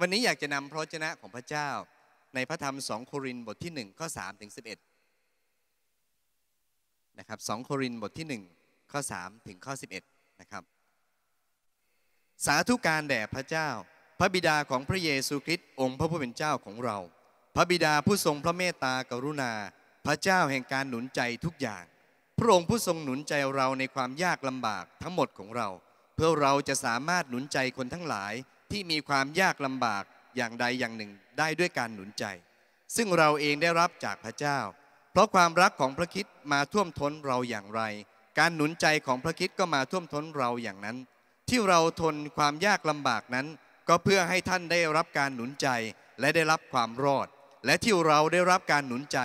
วันนี้อยากจะนำพระชนะของพระเจ้าในพระธรรมสองโครินบทที่ 1 ข้อ 3 ถึง 11 นะครับสองโครินบทที่ 1 ข้อ 3 ถึงข้อ 11 นะครับ สาธุการแด่พระเจ้า พระบิดาของพระเยซูคริสต์องค์พระผู้เป็นเจ้าของเรา พระบิดาผู้ทรงพระเมตตากรุณา พระเจ้าแห่งการหนุนใจทุกอย่าง พระองค์ผู้ทรงหนุนใจเราในความยากลำบากทั้งหมดของเรา เพื่อเราจะสามารถหนุนใจคนทั้งหลายที่มีความยากลำบากอย่างใดอย่างหนึ่งได้ด้วยการหนุนใจ ซึ่งเราเองได้รับจากพระเจ้า เพราะความรักของพระคิดมาท่วมท้นเราอย่างไร การหนุนใจของพระคิดก็มาท่วมท้นเราอย่างนั้น ที่เราทนความยากลำบากนั้น ก็เพื่อให้ท่านได้รับการหนุนใจและได้รับความรอด และที่เราได้รับการหนุนใจ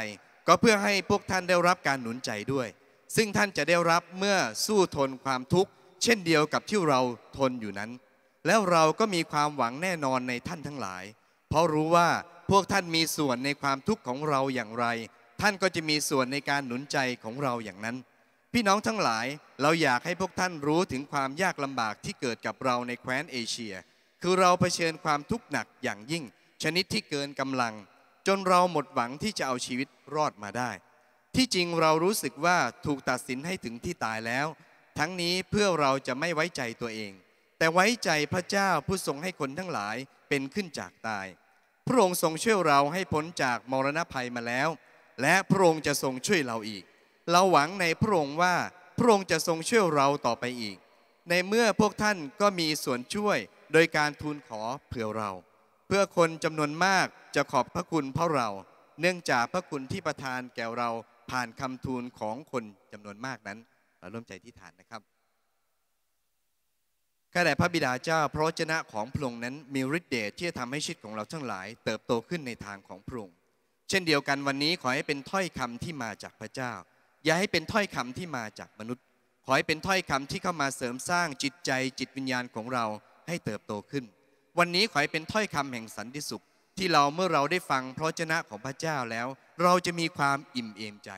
ก็เพื่อให้พวกท่านได้รับการหนุนใจด้วย ซึ่งท่านจะได้รับเมื่อสู้ทนความทุกข์ เช่นเดียวกับที่เราทนอยู่นั้นแล้วเราก็มีความหวังแน่นอนในท่านทั้งหลาย เพราะรู้ว่าพวกท่านมีส่วนในความทุกข์ของเราอย่างไร ท่านก็จะมีส่วนในการหนุนใจของเราอย่างนั้น พี่น้องทั้งหลาย เราอยากให้พวกท่านรู้ถึงความยากลำบากที่เกิดกับเราในแคว้นเอเชีย คือเราเผชิญความทุกข์หนักอย่างยิ่ง ชนิดที่เกินกำลัง จนเราหมดหวังที่จะเอาชีวิตรอดมาได้ ที่จริงเรารู้สึกว่าถูกตัดสินให้ถึงที่ตายแล้ว ทั้งนี้เพื่อเราจะไม่ไว้ใจตัวเองแต่ไว้ใจพระเจ้าผู้ทรงให้คนทั้งหลายเป็นขึ้นจากตายพระองค์ทรงช่วยเราให้พ้นจากมรณะภัยมาแล้ว และพระองค์จะทรงช่วยเราอีก เราหวังในพระองค์ว่าพระองค์จะทรงช่วยเราต่อไปอีก ในเมื่อพวกท่านก็มีส่วนช่วยโดยการทูลขอเผื่อเรา เพื่อคนจำนวนมากจะขอบพระคุณพระเราเนื่องจากพระคุณที่ประทานแก่เราผ่านคำทูลของคนจำนวนมากนั้นเราร่วมใจที่ฐานนะครับข้าแต่พระบิดาเจ้าพระวจนะของพระองค์นั้นมีฤทธิ์เดชที่จะทำให้ชีวิตของเราทั้งหลาย เติบโตขึ้นในทางของพระองค์เช่นเดียวกันวันนี้ขอให้เป็นถ้อยคำที่มาจากพระเจ้า อย่าให้เป็นถ้อยคำที่มาจากมนุษย์ ขอให้เป็นถ้อยคำที่เข้ามาเสริมสร้างจิตใจจิตวิญญาณของเราให้เติบโตขึ้น วันนี้ขอให้เป็นถ้อยคำแห่งสันติสุข ที่เราเมื่อเราได้ฟังพระวจนะของพระเจ้าแล้ว เราจะมีความอิ่มเอมใจ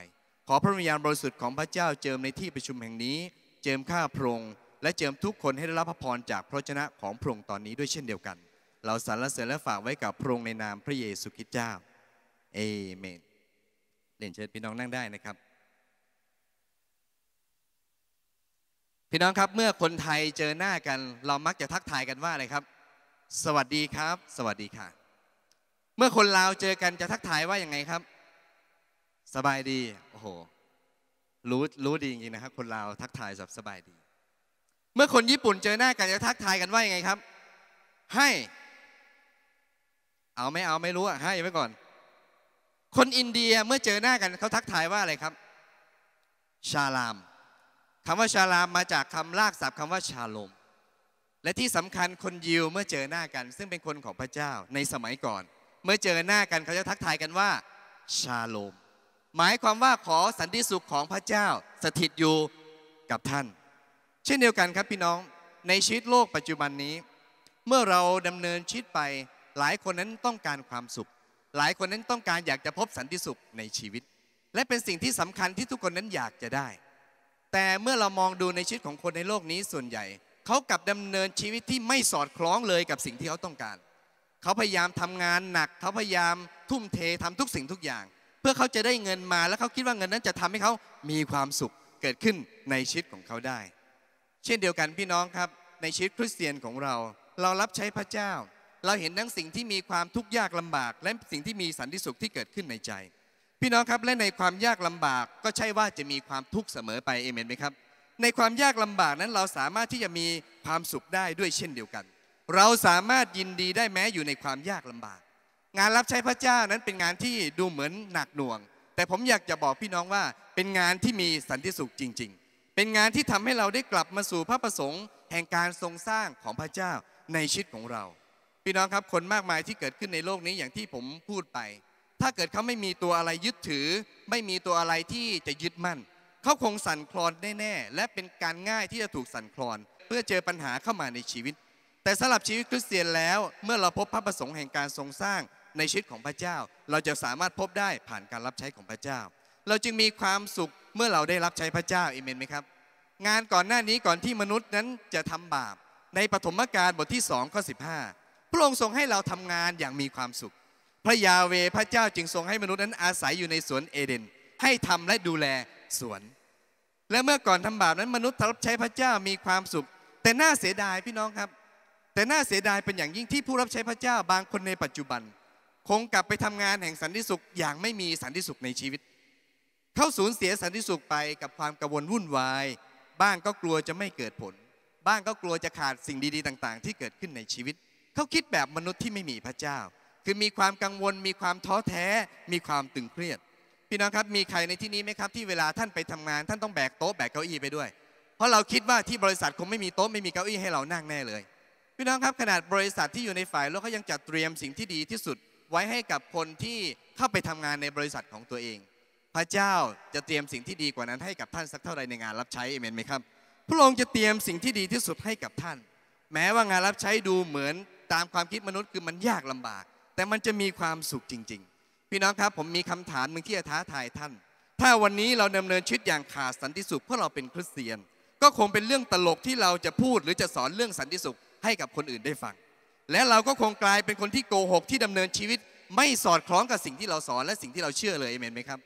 ขอพระวิญญาณบริสุทธิ์ของพระเจ้าเจิมในที่ประชุมแห่งนี้เจิมข้าพระองค์และเจิมทุกคนให้ได้รับพระพรจากพระชนะของพระองค์ตอนนี้ด้วยเช่นเดียวกัน เราสรรเสริญและฝากไว้กับพระองค์ในนามพระเยซูคริสต์เจ้าเอเมน เรียนเชิญพี่น้องนั่งได้นะครับ พี่น้องครับเมื่อคนไทยเจอหน้ากันเรามักจะทักทายกันว่าอะไรครับ สวัสดีครับ สวัสดีค่ะ เมื่อคนลาวเจอกันจะทักทายว่าอย่างไงครับ สบายดี โอ้โห รู้ รู้ดีจริงๆนะครับคนลาวทักทายแบบสบายดีเมื่อคนญี่ปุ่นเจอหน้ากันจะทักทายกันว่ายังไงครับ ให้ เอาไม่เอาไม่รู้อะให้ไว้ก่อน คนอินเดียเมื่อเจอหน้ากันเขาทักทายว่าอะไรครับ ชาลามคำว่าชาลามมาจากคำลากศัพท์คำว่าชาลม และที่สำคัญคนยิวเมื่อเจอหน้ากัน ซึ่งเป็นคนของพระเจ้าในสมัยก่อน เมื่อเจอหน้ากันเขาจะทักทายกันว่า ชาโลม หมายความว่าขอสันติสุขของพระเจ้า สถิตอยู่กับท่านเช่นเดียวกันครับพี่น้องในชีวิตโลกปัจจุบันนี้ เมื่อเราดำเนินชีวิตไปหลายคนนั้นต้องการความสุข หลายคนนั้นต้องการอยากจะพบสันติสุขในชีวิต และเป็นสิ่งที่สำคัญที่ทุกคนนั้นอยากจะได้ แต่เมื่อเรามองดูในชีวิตของคนในโลกนี้ส่วนใหญ่เขากลับดำเนินชีวิตที่ไม่สอดคล้องเลยกับสิ่งที่เขาต้องการเขาพยายามทำงานหนักเขาพยายาม ทุ่มเททำทุกสิ่งทุกอย่าง เพื่อเขาจะได้เงินมาแล้วเขาคิดว่าเงินนั้นจะทำให้เขามีความสุขเกิดขึ้นในชีวิตของเขาได้เช่นเดียวกันพี่น้องครับในชีวิตคริสเตียนของเรา เรารับใช้พระเจ้า เราเห็นทั้งสิ่งที่มีความทุกข์ยากลำบาก และสิ่งที่มีสันติสุขที่เกิดขึ้นในใจ พี่น้องครับและในความยากลำบากก็ใช่ว่าจะมีความทุกข์เสมอไปเอเมนไหมครับ ในความยากลำบากนั้นเราสามารถที่จะมีความสุขได้ด้วยเช่นเดียวกัน เราสามารถยินดีได้แม้อยู่ในความยากลำบาก งานรับใช้พระเจ้านั้นเป็นงานที่ดูเหมือนหนักหน่วง แต่ผมอยากจะบอกพี่น้องว่าเป็นงานที่มีสันติสุขจริงเป็นงานที่ทำให้เราได้กลับมาสู่พระประสงค์แห่งการทรงสร้างของพระเจ้าในชีวิตของเราพี่น้องครับคนมากมายที่เกิดขึ้นในโลกนี้อย่างที่ผมพูดไป ถ้าเกิดเขาไม่มีตัวอะไรยึดถือ ไม่มีตัวอะไรที่จะยึดมั่น เขาคงสั่นคลอนแน่ๆและเป็นการง่ายที่จะถูกสั่นคลอนเพื่อเจอปัญหาเข้ามาในชีวิต แต่สำหรับชีวิตคริสเตียนแล้ว เมื่อเราพบพระประสงค์แห่งการทรงสร้างในชีวิตของพระเจ้า เราจะสามารถพบได้ผ่านการรับใช้ของพระเจ้าเราจึงมีความสุขเมื่อเราได้รับใช้พระเจ้าอีเมนไหมครับ งานก่อนหน้านี้ก่อนที่มนุษย์นั้นจะทำบาปในปฐมกาลบทที่2ข้อ15พระองค์ทรงให้เราทำงานอย่างมีความสุข พระยาเวพระเจ้าจึงทรงให้มนุษย์นั้นอาศัยอยู่ในสวนเอเดนให้ทำและดูแลสวน และเมื่อก่อนทำบาปนั้นมนุษย์รับใช้พระเจ้ามีความสุข แต่น่าเสียดายพี่น้องครับ แต่น่าเสียดายเป็นอย่างยิ่งที่ผู้รับใช้พระเจ้าบางคนในปัจจุบัน คงกลับไปทำงานแห่งสันติสุข อย่างไม่มีสันติสุขในชีวิตเขาสูญเสียสันติสุขไปกับความกังวลวุ่นวาย บ้างก็กลัวจะไม่เกิดผล บ้างก็กลัวจะขาดสิ่งดี ๆ ต่าง ๆ ที่เกิดขึ้นในชีวิต เขาคิดแบบมนุษย์ที่ไม่มีพระเจ้า คือมีความกังวล มีความท้อแท้ มีความตึงเครียด พี่น้องครับ มีใครในที่นี้ไหมครับที่เวลาท่านไปทำงานท่านต้องแบกโต๊ะแบกเก้าอี้ไปด้วย เพราะเราคิดว่าที่บริษัทคงไม่มีโต๊ะไม่มีเก้าอี้ให้เรานั่งแน่เลย พี่น้องครับขนาดบริษัทที่อยู่ในฝ่ายโลกเขายังจัดเตรียมสิ่งที่ดีที่สุดไว้ให้กับคนที่เข้าไปทำงานในบริษัทของตัวเองพระเจ้าจะเตรียมสิ่งที่ดีกว่านั้น ให้กับท่านสักเท่าไรในงานรับใช้เอเมนไหมครับพระองค์จะเตรียมสิ่งที่ดีที่สุดให้กับท่าน แม้ว่างานรับใช้ดูเหมือนตามความคิดมนุษย์คือมันยากลำบาก แต่มันจะมีความสุขจริง ๆ พี่น้องครับผมมีคำถามหนึ่งที่จะท้าทายท่าน ถ้าวันนี้เราดำเนินชีวิตอย่างขาดสันติสุขเพราะเราเป็นคริสเตียน ก็คงเป็นเรื่องตลกที่เราจะพูดหรือจะสอนเรื่องสันติสุขให้กับคนอื่นได้ฟัง และเราก็คงกลายเป็นคนที่โกหกที่ดำเนินชีวิต ไม่สอดคล้องกับสิ่งที่เราสอน และสิ่งที่เราเชื่อเลยเอเมนไหมครับ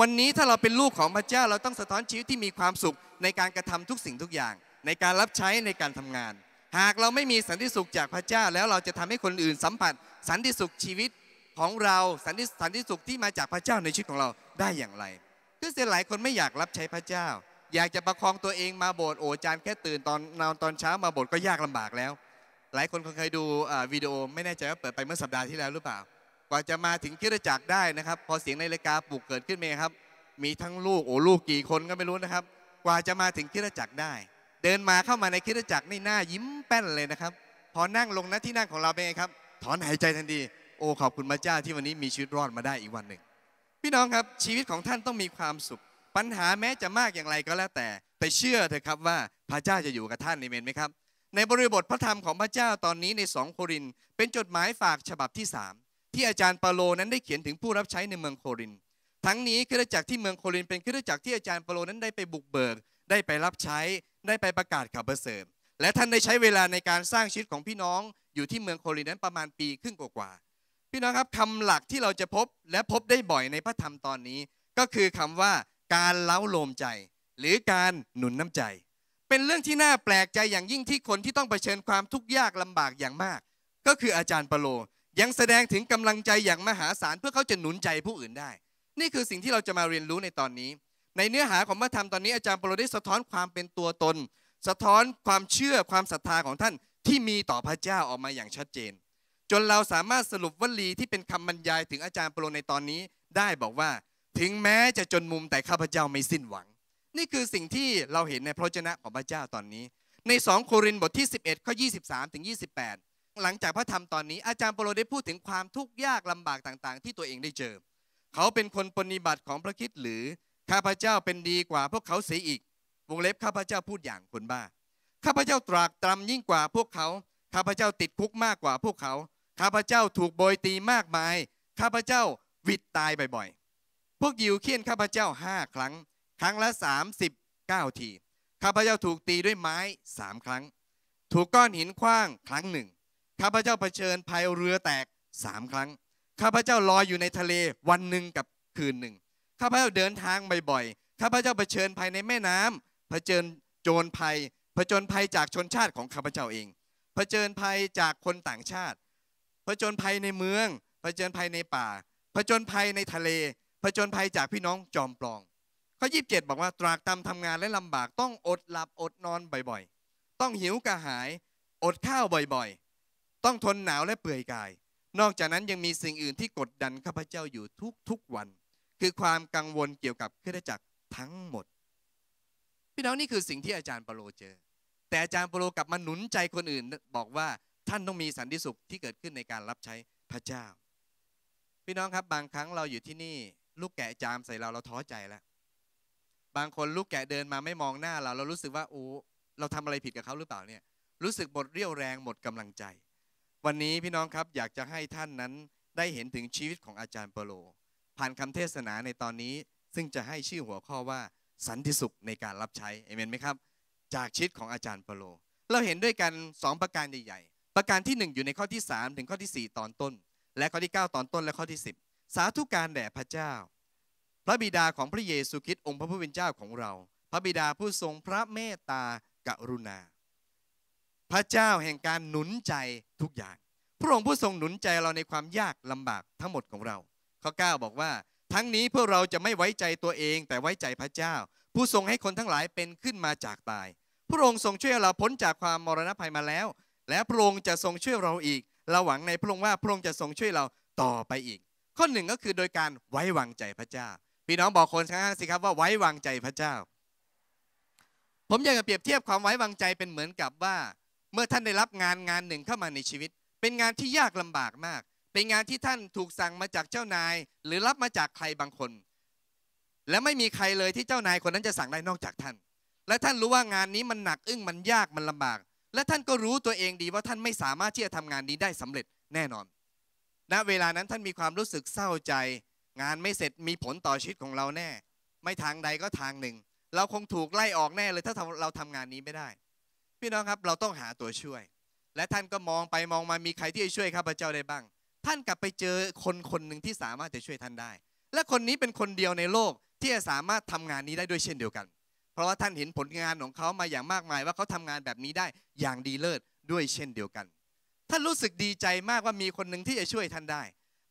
วันนี้ถ้าเราเป็นลูกของพระเจ้าเราต้องสะท้อนชีวิตที่มีความสุขในการกระทำทุกสิ่งทุกอย่าง ในการรับใช้ในการทำงาน หากเราไม่มีสันติสุขจากพระเจ้าแล้วเราจะทำให้คนอื่นสัมผัส สันติสุขชีวิตของเราสันติสันติสุขที่มาจากพระเจ้าในชีวิตของเราได้อย่างไร คือสเสียหลายคนไม่อยากรับใช้พระเจ้า อยากจะประคองตัวเองมาโบสถ์โอจานแค่ตื่นตอนนอนตอนเช้ามาโบสถ์ก็ยากลำบากแล้ว หลายคนคงเคยดูวิดีโอไม่แน่ใจว่าเปิดไปเมื่อสัปดาห์ที่แล้วหรือเปล่าว่าจะมาถึงคิดจักรได้นะครับ พอเสียงนาฬิกาปลุกเกิดขึ้นเองครับ มีทั้งลูกโอ้ลูกกี่คนก็ไม่รู้นะครับ กว่าจะมาถึงคิดจักรได้ เดินมาเข้ามาในคิดจักรนี่หน้ายิ้มแป้นเลยนะครับพอนั่งลงนะที่นั่งของเราเป็นไงครับถอนหายใจทันทีโอ้ขอบคุณพระเจ้าที่วันนี้มีชีวิตรอดมาได้อีกวันหนึ่งพี่น้องครับชีวิตของท่านต้องมีความสุข ปัญหาแม้จะมากอย่างไรก็แล้วแต่ แต่เชื่อเถอะครับว่าพระเจ้าจะอยู่กับท่านในเมนไหมครับ ในบริบทพระธรรมของพระเจ้าตอนนี้ในสองโครินเป็นจดหมายฝากฉบับที่ที่อาจารย์เปาโลนั้นได้เขียนถึงผู้รับใช้ในเมืองโครินทั้งนี้คริสตจักรที่เมืองโครินเป็นคริสตจักรที่อาจารย์เปาโลนั้นได้ไปบุกเบิก ได้ไปรับใช้ ได้ไปประกาศข่าวประเสริฐและท่านได้ใช้เวลาในการสร้างชีวิตของพี่น้อง อยู่ที่เมืองโครินนั้นประมาณปีครึ่งกว่าๆพี่น้องครับคำหลักที่เราจะพบและพบได้บ่อยในพระธรรมตอนนี้ ก็คือคำว่า การเล้าโลมใจ หรือการหนุนน้ำใจ เป็นเรื่องที่น่าแปลกใจอย่างยิ่งที่คนที่ต้องเผชิญความทุกข์ยากลำบากอย่างมาก ก็คืออาจารย์เปโลยังแสดงถึงกำลังใจอย่างมหาศาลเพื่อเขาจะหนุนใจผู้อื่นได้ นี่คือสิ่งที่เราจะมาเรียนรู้ในตอนนี้ ในเนื้อหาของพระธรรมตอนนี้อาจารย์ปรได้สะท้อนความเป็นตัวตน สะท้อนความเชื่อความศรัทธาของท่านที่มีต่อพระเจ้าออกมาอย่างชัดเจน จนเราสามารถสรุปวลีที่เป็นคำบรรยายถึงอาจารย์ปรในตอนนี้ได้บอกว่าถึงแม้จะจนมุมแต่ข้าพเจ้าไม่สิ้นหวัง นี่คือสิ่งที่เราเห็นในพระเจ้าของพระเจ้าตอนนี้ ใน2โครินธ์บทที่11ข้อ23ถึง28หลังจากพระธรรมตอนนี้อาจารย์เปโลได้พูดถึงความทุกข์ยากลำบากต่างๆ ที่ตัวเองได้เจอ เขาเป็นคนปฏิบัติของพระคิดหรือข้าพเจ้าเป็นดีกว่าพวกเขาเสียอีก วงเล็บข้าพเจ้าพูดอย่างคนบ้า ข้าพเจ้าตรากตรำยิ่งกว่าพวกเขา ข้าพเจ้าติดคุกมากกว่าพวกเขา ข้าพเจ้าถูกโบยตีมากมาย ข้าพเจ้าวิตตายบ่อยๆ พวกยิวเคี่ยนข้าพเจ้าห้าครั้ง ครั้งละ39ที ข้าพเจ้าถูกตีด้วยไม้สามครั้ง ถูกก้อนหินคว้าง ครั้งหนึ่งข้าพเจ้าเผชิญภัยเรือแตกสามครั้งข้าพเจ้าลอยอยู่ในทะเลวันหนึ่งกับคืนหนึ่ง ข้าพเจ้าเดินทางบ่อยๆข้าพเจ้าเผชิญภัยในแม่น้ำเผชิญโจรภัยเผชิญภัยจากชนชาติของข้าพเจ้าเองเผชิญภัยจากคนต่างชาติเผชิญภัยในเมืองเผชิญภัยในป่าเผชิญภัยในทะเลเผชิญภัยจากพี่น้องจอมปลองข้อ็ดบอกว่าตรากตำทำงานและลำบากต้องอดหลับอดนอนบ่อยๆต้องหิวกระหายอดข้าวบ่อยๆต้องทนหนาวและเปื่อยกาย นอกจากนั้นยังมีสิ่งอื่นที่กดดันข้าพเจ้าอยู่ทุกทุกวัน คือความกังวลเกี่ยวกับคึ้นจักรทั้งหมด พี่น้องนี่คือสิ่งที่อาจารย์เปโลเจอ แต่อาจารย์เปโลกลับมาหนุนใจคนอื่นบอกว่าท่านต้องมีสันติสุขที่เกิดขึ้นในการรับใช้พระเจ้า พี่น้องครับบางครั้งเราอยู่ที่นี่ลูกแกะจามใส่เราเราท้อใจแล้ว บางคนลูกแกะเดินมาไม่มองหน้าเราเรารู้สึกว่าโอ้เราทำอะไรผิดกับเขาหรือเปล่าเนี่ยรู้สึกหมดเรี่ยวแรงหมดกำลังใจวันนี้พี่น้องครับอยากจะให้ท่านนั้นได้เห็นถึงชีวิตของอาจารย์เปโลผ่านคำเทศนาในตอนนี้ซึ่งจะให้ชื่อหัวข้อว่าสันติสุขในการรับใช้เอเมนไหมครับ จากชีวิตของอาจารย์เปโลเราเห็นด้วยกัน2ประการใหญ่ๆ ประการที่ 1 อยู่ในข้อที่ 3 ถึงข้อที่ 4 ตอนต้น และข้อที่ 9 ตอนต้นและข้อที่ 10 สาธุการแด่พระเจ้า พระบิดาของพระเยซูคริสต์องค์พระผู้เป็นเจ้าของเรา พระบิดาผู้ทรงพระเมตตากรุณาพระเจ้าแห่งการหนุนใจทุกอย่าง พระองค์ผู้ทรงหนุนใจเราในความยากลำบากทั้งหมดของเราข้อ9บอกว่า ทั้งนี้เพื่อเราจะไม่ไว้ใจตัวเองแต่ไว้ใจพระเจ้า ผู้ทรงให้คนทั้งหลายเป็นขึ้นมาจากตาย พระองค์ทรงช่วยเราพ้นจากความมรณะภัยมาแล้ว และพระองค์จะทรงช่วยเราอีกเราหวังในพระองค์ว่า พระองค์จะทรงช่วยเราต่อไปอีก ข้อหนึ่งก็คือโดยการไว้วางใจพระเจ้าพี่น้องบอกคนข้างๆสิครับว่าไว้วางใจพระเจ้า ผมอยากจะเปรียบเทียบความไว้วางใจเป็นเหมือนกับว่าเมื่อท่านได้รับงานงานหนึ่งเข้ามาในชีวิต เป็นงานที่ยากลำบากมาก เป็นงานที่ท่านถูกสั่งมาจากเจ้านาย หรือรับมาจากใครบางคน และไม่มีใครเลยที่เจ้านายคนนั้นจะสั่งได้นอกจากท่าน และท่านรู้ว่างานนี้มันหนัก อึ้งมันยากมันลำบาก และท่านก็รู้ตัวเองดีว่าท่านไม่สามารถที่จะทำงานนี้ได้สำเร็จแน่นอน ณเวลานั้นท่านมีความรู้สึกเศร้าใจ งานไม่เสร็จมีผลต่อชีวิตของเราแน่ ไม่ทางใดก็ทางหนึ่ง เราคงถูกไล่ออกแน่เลยถ้าเราทำงานนี้ไม่ได้พี่น้องครับเราต้องหาตัวช่วย และท่านก็มองไปมองมามีใครที่จะช่วยข้าพเจ้าได้บ้าง ท่านกลับไปเจอคนคนหนึ่งที่สามารถจะช่วยท่านได้ และคนนี้เป็นคนเดียวในโลกที่จะสามารถทำงานนี้ได้ด้วยเช่นเดียวกัน เพราะว่าท่านเห็นผลงานของเขามาอย่างมากมาย ว่าเขาทำงานแบบนี้ได้อย่างดีเลิศด้วยเช่นเดียวกัน ท่านรู้สึกดีใจมากว่ามีคนหนึ่งที่จะช่วยท่านได้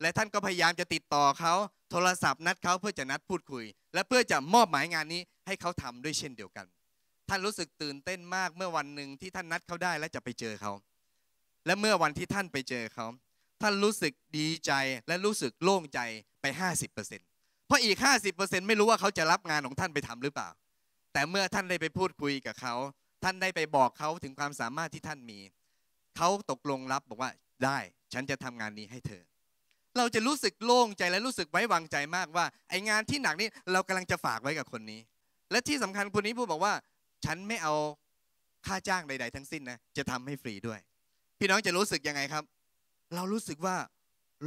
และท่านก็พยายามจะติดต่อเขา โทรศัพท์นัดเขาเพื่อจะนัดพูดคุย และเพื่อจะมอบหมายงานนี้ให้เขาทำด้วยเช่นเดียวกันท่านรู้สึกตื่นเต้นมาก เมื่อวันหนึ่งที่ท่านนัดเขาได้และจะไปเจอเขา และเมื่อวันที่ท่านไปเจอเขา ท่านรู้สึกดีใจและรู้สึกโล่งใจไป 50%เพราะอีก 50%ไม่รู้ว่าเขาจะรับงานของท่านไปทำหรือเปล่า แต่เมื่อท่านได้ไปพูดคุยกับเขา ท่านได้ไปบอกเขาถึงความสามารถที่ท่านมี เขาตกลงรับบอกว่าได้ฉันจะทำงานนี้ให้เธอ เราจะรู้สึกโล่งใจและรู้สึกไว้วางใจมากว่าไองานที่หนักนี้เรากำลังจะฝากไว้กับคนนี้ และที่สำคัญคนนี้พูดบอกว่าฉันไม่เอาค่าจ้างใด ๆ ทั้งสิ้นนะจะทำให้ฟรีด้วย พี่น้องจะรู้สึกยังไงครับ เรารู้สึกว่า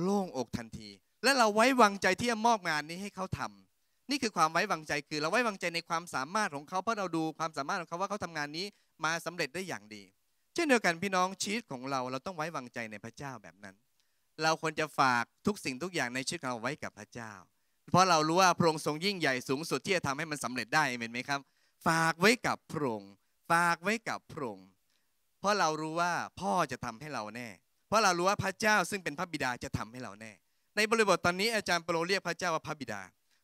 โล่งอกทันที และเราไว้วางใจที่จะมอบงานนี้ให้เขาทำ นี่คือความไว้วางใจคือเราไว้วางใจในความสามารถของเขาเพราะเราดูความสามารถของเขาว่าเขาทำงานนี้มาสำเร็จได้อย่างดี เช่นเดียวกันพี่น้องชีวิตของเรา เราต้องไว้วางใจในพระเจ้าแบบนั้น เราควรจะฝากทุกสิ่งทุกอย่างในชีวิตเราไว้กับพระเจ้า เพราะเรารู้ว่าพระองค์ทรงยิ่งใหญ่สูงสุดที่จะทำให้มันสำเร็จได้เห็นไหมครับฝากไว้กับพระองค์ ฝากไว้กับพระองค์ เพราะเรารู้ว่าพ่อจะทำให้เราแน่ เพราะเรารู้ว่าพระเจ้าซึ่งเป็นพระบิดาจะทำให้เราแน่ ในบริบทตอนนี้อาจารย์เปโลเรียกพระเจ้าว่าพระบิดา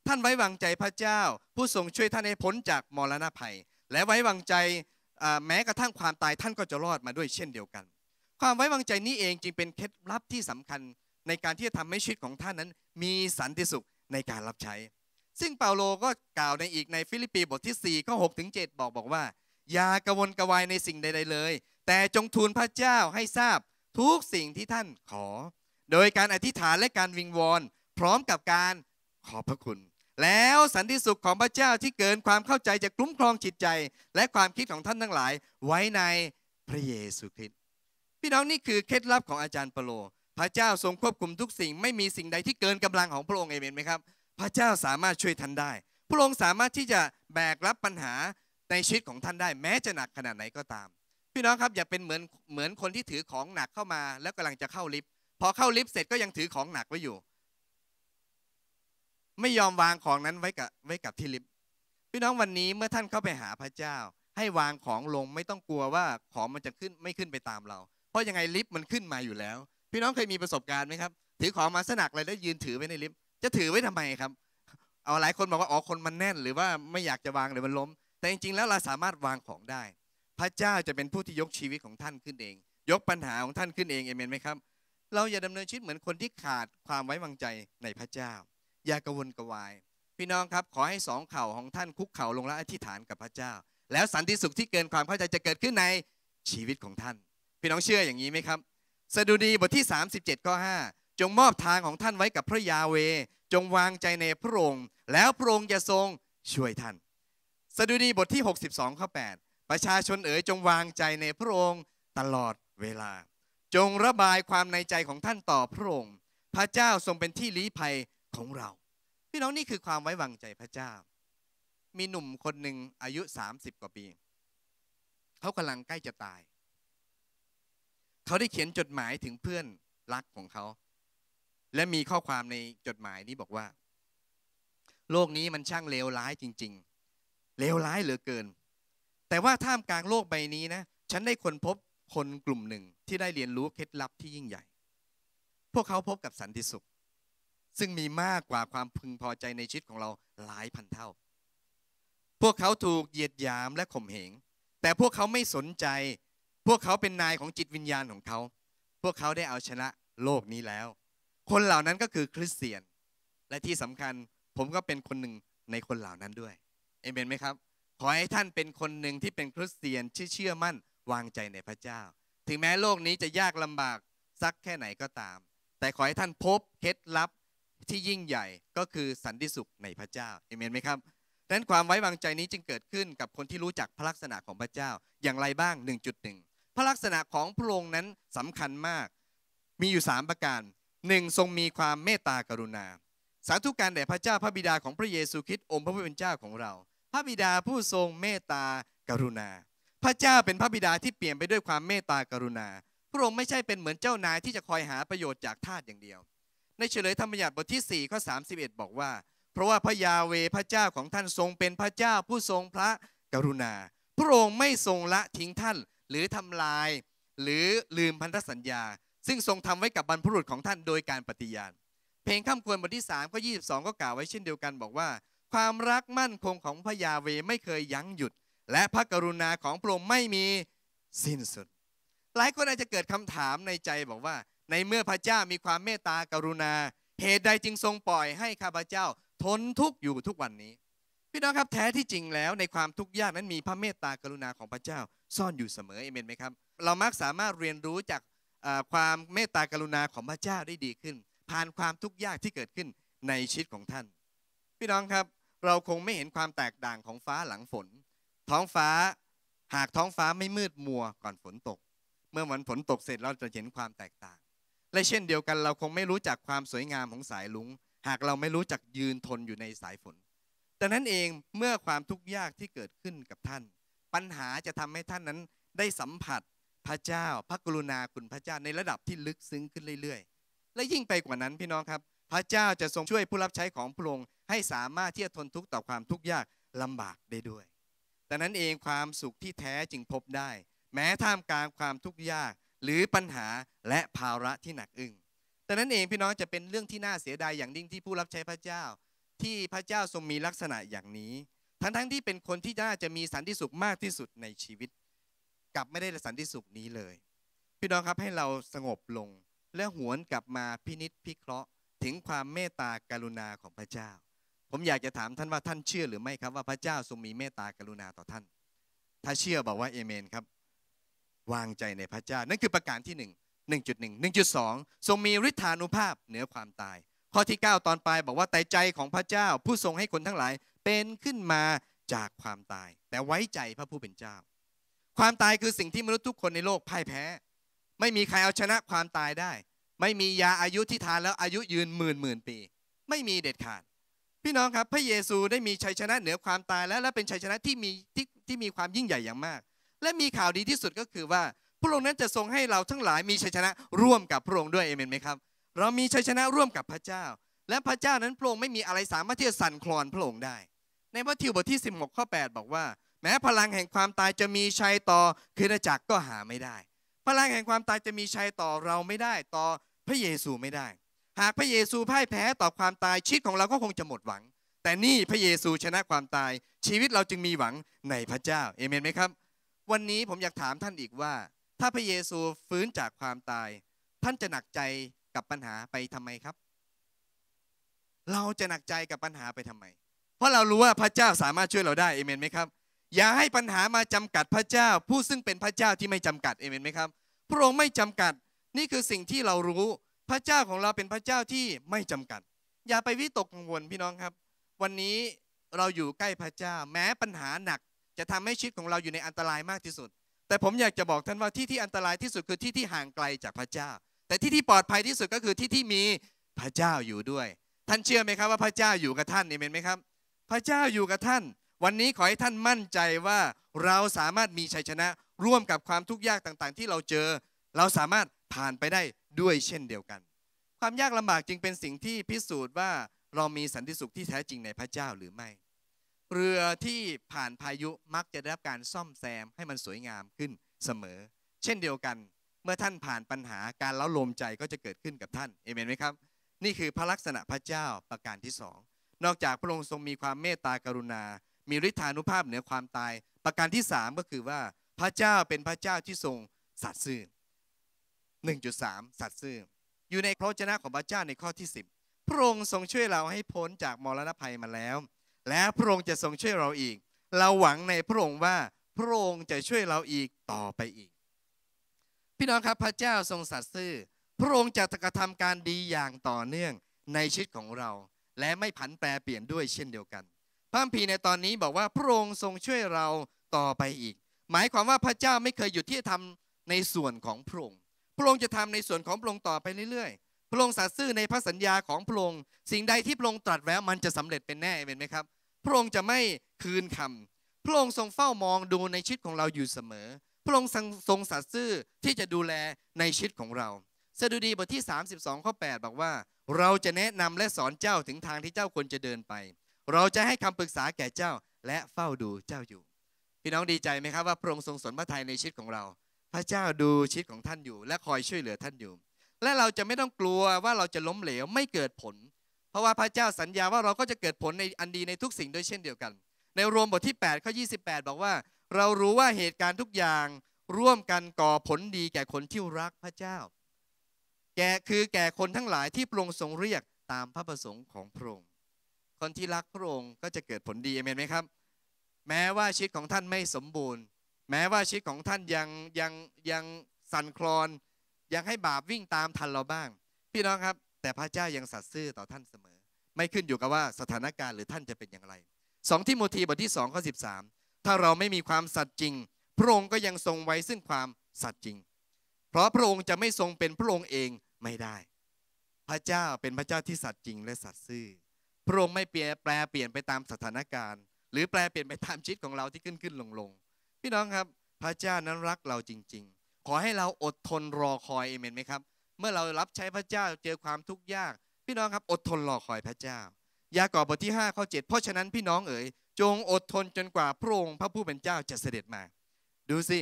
ท่านไว้วางใจพระเจ้า ผู้ทรงช่วยท่านให้พ้นจากมรณะภัย และไว้วางใจแม้กระทั่งความตายท่านก็จะรอดมาด้วยเช่นเดียวกัน ความไว้วางใจนี้เองจึงเป็นเคล็ดลับที่สำคัญในการที่จะทำให้ชีวิตของท่านนั้น มีสันติสุขในการรับใช้ซึ่งเปาโลก็กล่าวในอีกในฟิลิปปี บทที่4ข้อ6ถึง7บอกบอกว่า อย่ากระวนกระวายในสิ่งใดๆเลย แต่จงทูลพระเจ้าให้ทราบทุกสิ่งที่ท่านขอ โดยการอธิษฐานและการวิงวอน พร้อมกับการขอบพระคุณ แล้วสันติสุขของพระเจ้าที่เกินความเข้าใจจะคุ้มครองจิตใจและความคิดของท่านทั้งหลาย ไว้ในพระเยซูคริสต์พี่น้องนี่คือเคล็ดลับของอาจารย์เปโลพระเจ้าทรงควบคุมทุกสิ่งไม่มีสิ่งใดที่เกินกำลังของพระองค์เอเนไหมครับพระเจ้าสามารถช่วยท่านได้พระองค์สามารถที่จะแบกรับปัญหาในชีวิตของท่านได้แม้จะหนักขนาดไหนก็ตาม พี่น้องครับอย่าเป็นเหมือนเหมือนคนที่ถือของหนักเข้ามา แล้วกำลังจะเข้าลิฟต์พอเข้าลิฟต์เสร็จก็ยังถือของหนักไว้อยู่ ไม่ยอมวางของนั้นไว้กับไว้กับที่ลิฟต์พี่น้องวันนี้เมื่อท่านเข้าไปหาพระเจ้า ให้วางของลงไม่ต้องกลัวว่าของมันจะขึ้นไม่ขึ้นไปตามเรา เพราะยังไงลิฟต์มันขึ้นมาอยู่แล้ว พี่น้องเคยมีประสบการณ์ไหมครับ ถือของมาสนักเลยแล้วยืนถือไว้ในลิฟต์จะถือไว้ทำไมครับ เอาหลายคนบอกว่าอ๋อคนมันแน่น หรือว่าไม่อยากจะวางหรือมันล้ม แต่จริงๆแล้วเราสามารถวางของได้ พระเจ้าจะเป็นผู้ที่ยกชีวิตของท่านขึ้นเอง ยกปัญหาของท่านขึ้นเอง เอเมนไหมครับ เราอย่าดำเนินชีวิตเหมือนคนที่ขาดความไว้วางใจในพระเจ้าอย่ากังวนกระวาย พี่น้องครับขอให้สองเข่าของท่านคุกเข่าลงและอธิษฐานกับพระเจ้า แล้วสันติสุขที่เกินความเข้าใจจะเกิดขึ้นในชีวิตของท่าน พี่น้องเชื่ออย่างนี้ไหมครับ สดุดีบทที่ 37ข้อ5จงมอบทางของท่านไว้กับพระยาเวจงวางใจในพระองค์ แล้วพระองค์จะทรงช่วยท่าน สดุดีบทที่62ข้อ8ประชาชนเอ๋ยจงวางใจในพระองค์ตลอดเวลา จงระบายความในใจของท่านต่อพระองค์ พระเจ้าทรงเป็นที่ลี้ภัยของเรา พี่น้องนี่คือความไว้วางใจพระเจ้า มีหนุ่มคนหนึ่งอายุ 30 กว่าปีเขากำลังใกล้จะตายเขาได้เขียนจดหมายถึงเพื่อนรักของเขาและมีข้อความในจดหมายนี้บอกว่า โลกนี้มันช่างเลวร้ายจริง ๆ เลวร้ายเหลือเกิน แต่ว่าท่ามกลางโลกใบนี้นะ ฉันได้ค้นพบคนกลุ่มหนึ่งที่ได้เรียนรู้เคล็ดลับที่ยิ่งใหญ่ พวกเขาพบกับสันติสุข ซึ่งมีมากกว่าความพึงพอใจในชีวิตของเราหลายพันเท่า พวกเขาถูกเหยียดหยามและข่มเหงแต่พวกเขาไม่สนใจ พวกเขาเป็นนายของจิตวิญญาณของเขา พวกเขาได้เอาชนะโลกนี้แล้วคนเหล่านั้นก็คือคริสเตียนและที่สำคัญผมก็เป็นคนหนึ่งในคนเหล่านั้นด้วยเอเมนไหมครับ ขอให้ท่านเป็นคนหนึ่งที่เป็นคริสเตียนที่เชื่อมั่นวางใจในพระเจ้า ถึงแม้โลกนี้จะยากลำบากสักแค่ไหนก็ตาม แต่ขอให้ท่านพบเคล็ดลับที่ยิ่งใหญ่ก็คือสันติสุขในพระเจ้าเอเมนไหมครับดังนั้นความไว้วางใจนี้จึงเกิดขึ้นกับคนที่รู้จักพระลักษณะของพระเจ้าอย่างไรบ้าง 1.1พระลักษณะของพระองค์นั้นสำคัญมากมีอยู่ 3 ประการหนึ่งทรงมีความเมตตากรุณา สาธุการแด่พระเจ้าพระบิดาของพระเยซูคริสต์องค์พระผู้เป็นเจ้าของเรา พระบิดาผู้ทรงเมตตากรุณา พระเจ้าเป็นพระบิดาที่เปลี่ยนไปด้วยความเมตตากรุณา พระองค์ไม่ใช่เป็นเหมือนเจ้านายที่จะคอยหาประโยชน์จากทาสอย่างเดียว ในเฉลยธรรมบัญญัติบทที่4ข้อ31 บอกว่า เพราะว่าพระยาเวพระเจ้าของท่านทรงเป็นพระเจ้าผู้ทรงพระกรุณา พระองค์ไม่ทรงละทิ้งท่านหรือทำลาย หรือลืมพันธสัญญาซึ่งทรงทำไว้กับบรรพุรุษของท่านโดยการปฏิญาณ เพลงข้ามควรบทที่3ข้อ22 ก็กล่าวไว้เช่นเดียวกันบอกว่า ความรักมั่นคงของพระยาเวไม่เคยยั้งหยุด และพระกรุณาของพระองค์ไม่มีสิ้นสุด หลายคนอาจจะเกิดคำถามในใจบอกว่า ในเมื่อพระเจ้ามีความเมตตากรุณาเหตุใดจึงทรงปล่อยให้ข้าพเจ้าทนทุกข์อยู่ทุกวันนี้พี่น้องครับแท้ที่จริงแล้วในความทุกข์ยากนั้นมีพระเมตตากรุณาของพระเจ้าซ่อนอยู่เสมอเอเมนไหมครับเรามักสามารถเรียนรู้จากความเมตตากรุณาของพระเจ้าได้ดีขึ้น ผ่านความทุกข์ยากที่เกิดขึ้นในชีวิตของท่านพี่น้องครับเราคงไม่เห็นความแตกต่างของฟ้าหลังฝน ท้องฟ้าหากท้องฟ้าไม่มืดมัวก่อนฝนตก เมื่อวันฝนตกเสร็จเราจะเห็นความแตกต่าง และเช่นเดียวกันเราคงไม่รู้จักความสวยงามของสายลุงหากเราไม่รู้จักยืนทนอยู่ในสายฝน แต่นั้นเองเมื่อความทุกข์ยากที่เกิดขึ้นกับท่าน ปัญหาจะทำให้ท่านนั้นได้สัมผัสพระเจ้าพระกรุณาคุณพระเจ้าในระดับที่ลึกซึ้งขึ้นเรื่อยๆ และยิ่งไปกว่านั้นพี่น้องครับ พระเจ้าจะทรงช่วยผู้รับใช้ของพระองค์ให้สามารถที่จะทนทุกข์ต่อความทุกข์ยากลำบากได้ด้วยดังนั้นเองความสุขที่แท้จึงพบได้ แม้ท่ามกลางความทุกข์ยากหรือปัญหาและภาระที่หนักอึ้งดังนั้นเองพี่น้องจะเป็นเรื่องที่น่าเสียดายอย่างยิ่งที่ผู้รับใช้พระเจ้า ที่พระเจ้าทรงมีลักษณะอย่างนี้ ทั้งๆทที่เป็นคนที่น่าจะมีสันติสุขมากที่สุดในชีวิตกลับไม่ได้สันติสุขนี้เลยพี่น้องครับให้เราสงบลง และหวนกลับมาพินิษพิเคราะห์ ถึงความเมตตาการุณาของพระเจ้า ผมอยากจะถามท่านว่าท่านเชื่อหรือไม่ครับว่าพระเจ้าทรงมีเมตตากรุณาต่อท่าน ถ้าเชื่อบอกว่าเอเมนครับวางใจในพระเจ้านั่นคือประการที่ 1 1.1 1.2 ทรงมีฤทธานุภาพเหนือความตาย ข้อที่ 9 ตอนปลายบอกว่าแต่ใจของพระเจ้า ผู้ทรงให้คนทั้งหลาย เป็นขึ้นมาจากความตาย แต่ไว้ใจพระผู้เป็นเจ้าความตายคือสิ่งที่มนุษย์ทุกคนในโลกพ่ายแพ้ไม่มีใครเอาชนะความตายได้ไม่มียาอายุที่ทานแล้วอายุยืนหมื่นหมื่นปีไม่มีเด็ดขาดพี่น้องครับพระเยซูได้มีชัยชนะเหนือความตาย และและเป็นชัยชนะที่มีที่ที่มีความยิ่งใหญ่อย่างมาก และมีข่าวดีที่สุดก็คือว่าพระองค์นั้นจะทรงให้เราทั้งหลายมีชัยชนะร่วมกับพระองค์ด้วยเอเมนไหมครับ เรามีชัยชนะร่วมกับพระเจ้า และพระเจ้านั้นพระองค์ไม่มีอะไรสามารถที่จะสั่นคลอนพระองค์ได้ ในพระทิวบทที่16ข้อ8บอกว่าแม้พลังแห่งความตายจะมีชัยต่อคริสตจักรก็หาไม่ได้ พลังแห่งความตายจะมีชัยต่อเราไม่ได้ต่อพระเยซูไม่ได้ หากพระเยซูพ่ายแพ้ต่อความตายชีวิตของเราก็คงจะหมดหวัง แต่นี่พระเยซูชนะความตายชีวิตเราจึงมีหวังในพระเจ้าเอเมนไหมครับ วันนี้ผมอยากถามท่านอีกว่า ถ้าพระเยซูฟื้นจากความตาย ท่านจะหนักใจกับปัญหาไปทำไมครับ เราจะหนักใจกับปัญหาไปทำไม เพราะเรารู้ว่าพระเจ้าสามารถช่วยเราได้เอเมนไหมครับอย่าให้ปัญหามาจำกัดพระเจ้า ผู้ซึ่งเป็นพระเจ้าที่ไม่จำกัด เอเมนไหมครับ พระองค์ไม่จำกัดนี่คือสิ่งที่เรารู้พระเจ้าของเราเป็นพระเจ้าที่ไม่จำกัด อย่าไปวิตกกังวลพี่น้องครับ วันนี้เราอยู่ใกล้พระเจ้า แม้ปัญหาหนักจะทำให้ชีวิตของเราอยู่ในอันตรายมากที่สุด แต่ผมอยากจะบอกท่านว่า ที่ที่อันตรายที่สุดคือที่ที่ห่างไกลจากพระเจ้า แต่ที่ที่ปลอดภัยที่สุดก็คือที่ที่มีพระเจ้าอยู่ด้วย ท่านเชื่อไหมครับว่าพระเจ้าอยู่กับท่านเอเมนไหมครับ พระเจ้าอยู่กับท่านวันนี้ขอให้ท่านมั่นใจว่าเราสามารถมีชัยชนะร่วมกับความทุกข์ยากต่าง ๆ ที่เราเจอ เราสามารถผ่านไปได้ด้วยเช่นเดียวกัน ความยากลำบากจึงเป็นสิ่งที่พิสูจน์ว่าเรามีสันติสุขที่แท้จริงในพระเจ้าหรือไม่เรือที่ผ่านพายุมักจะได้รับการซ่อมแซมให้มันสวยงามขึ้นเสมอ เช่นเดียวกัน เมื่อท่านผ่านปัญหาการเล้าลมใจก็จะเกิดขึ้นกับท่านเอเมนไหมครับนี่คือพระลักษณะพระเจ้าประการที่สองนอกจากพระองค์ทรงมีความเมตตากรุณามีฤทธานุภาพเหนือความตายประการที่สามก็คือว่าพระเจ้าเป็นพระเจ้าที่ทรงสัตย์ซื่อ 1.3 สัตย์ซื่อ อยู่ในพระเจนะของพระเจ้าในข้อที่ 10 พระองค์ทรงช่วยเราให้พ้นจากมรณะภัยมาแล้ว และพระองค์จะทรงช่วยเราอีก เราหวังในพระองค์ว่าพระองค์จะช่วยเราอีกต่อไปอีก พี่น้องครับพระเจ้าทรงสัตย์ซื่อพระองค์จะกระทำการดีอย่างต่อเนื่องในชีวิตของเรา และไม่ผันแปรเปลี่ยนด้วยเช่นเดียวกันพระมภีในตอนนี้บอกว่าพระองค์ทรงช่วยเราต่อไปอีก หมายความว่าพระเจ้าไม่เคยหยุดที่จะทำในส่วนของพระองค์พระองค์จะทำในส่วนของพระองค์ต่อไปเรื่อยๆพระองค์สัตย์ซื่อในพระสัญญาของพระองค์สิ่งใดที่พระองค์ตรัสแล้วมันจะสำเร็จเป็นแน่เห็นไหมครับ พระองค์จะไม่คืนคำพระองค์ทรงเฝ้ามองดูในชีวิตของเราอยู่เสมอ พระองค์ทรงสัตย์ซื่อที่จะดูแลในชีวิตของเรา สดุดีบทที่32ข้อ8 บอกว่า เราจะแนะนำและสอนเจ้าถึงทางที่เจ้าควรจะเดินไปเราจะให้คำปรึกษาแก่เจ้าและเฝ้าดูเจ้าอยู่ พี่น้องดีใจไหมครับว่าพระองค์ทรงสนพระทัยในชีวิตของเรา พระเจ้าดูชีวิตของท่านอยู่และคอยช่วยเหลือท่านอยู่ และเราจะไม่ต้องกลัวว่าเราจะล้มเหลวไม่เกิดผล เพราะว่าพระเจ้าสัญญาว่าเราก็จะเกิดผลในอันดีในทุกสิ่งด้วยเช่นเดียวกัน ในรวมบทที่8ข้อ28 บอกว่า เรารู้ว่าเหตุการณ์ทุกอย่างร่วมกันก่อผลดี แก่คนที่รักพระเจ้า แก่คือแก่คนทั้งหลายที่พระองค์ทรงเรียกตามพระประสงค์ของพระองค์คนที่รักพระองค์ก็จะเกิดผลดีเอเมนไหมครับ แม้ว่าชีวิตของท่านไม่สมบูรณ์ แม้ว่าชีวิตของท่านยังยังยังสั่นคลอน ยังให้บาปวิ่งตามทันเราบ้าง พี่น้องครับ แต่พระเจ้ายังสัตย์ซื่อต่อท่านเสมอ ไม่ขึ้นอยู่กับว่าสถานการณ์หรือท่านจะเป็นอย่างไรสองท่โมธีบทที่2ข้อส3ถ้าเราไม่มีความสัตย์จริงพระองค์ก็ยังทรงไว้ซึ่งความสัตย์จริง เพราะพระองค์จะไม่ทรงเป็นพระองค์เองไม่ได้ พระเจ้าเป็นพระเจ้าที่สัตย์จริงและสัตย์ซื่อพระองค์ไม่เปลี่ยนแปลเปลี่ยนไปตามสถานการณ์ หรือแปลเปลี่ยนไปตามชีวิตของเราที่ขึ้นขึ้นลงลงพี่น้องครับพระเจ้านั้นรักเราจริง ๆ ขอให้เราอดทนรอคอยเอเมนไหมครับ เมื่อเรารับใช้พระเจ้าเจอความทุกข์ยาก พี่น้องครับอดทนรอคอยพระเจ้ายากอบบทที่5ข้อ7เพราะฉะนั้นพี่น้องเอ๋ยจงอดทนจนกว่าพระองค์พระผู้เป็นเจ้าจะเสด็จมา ดูสิ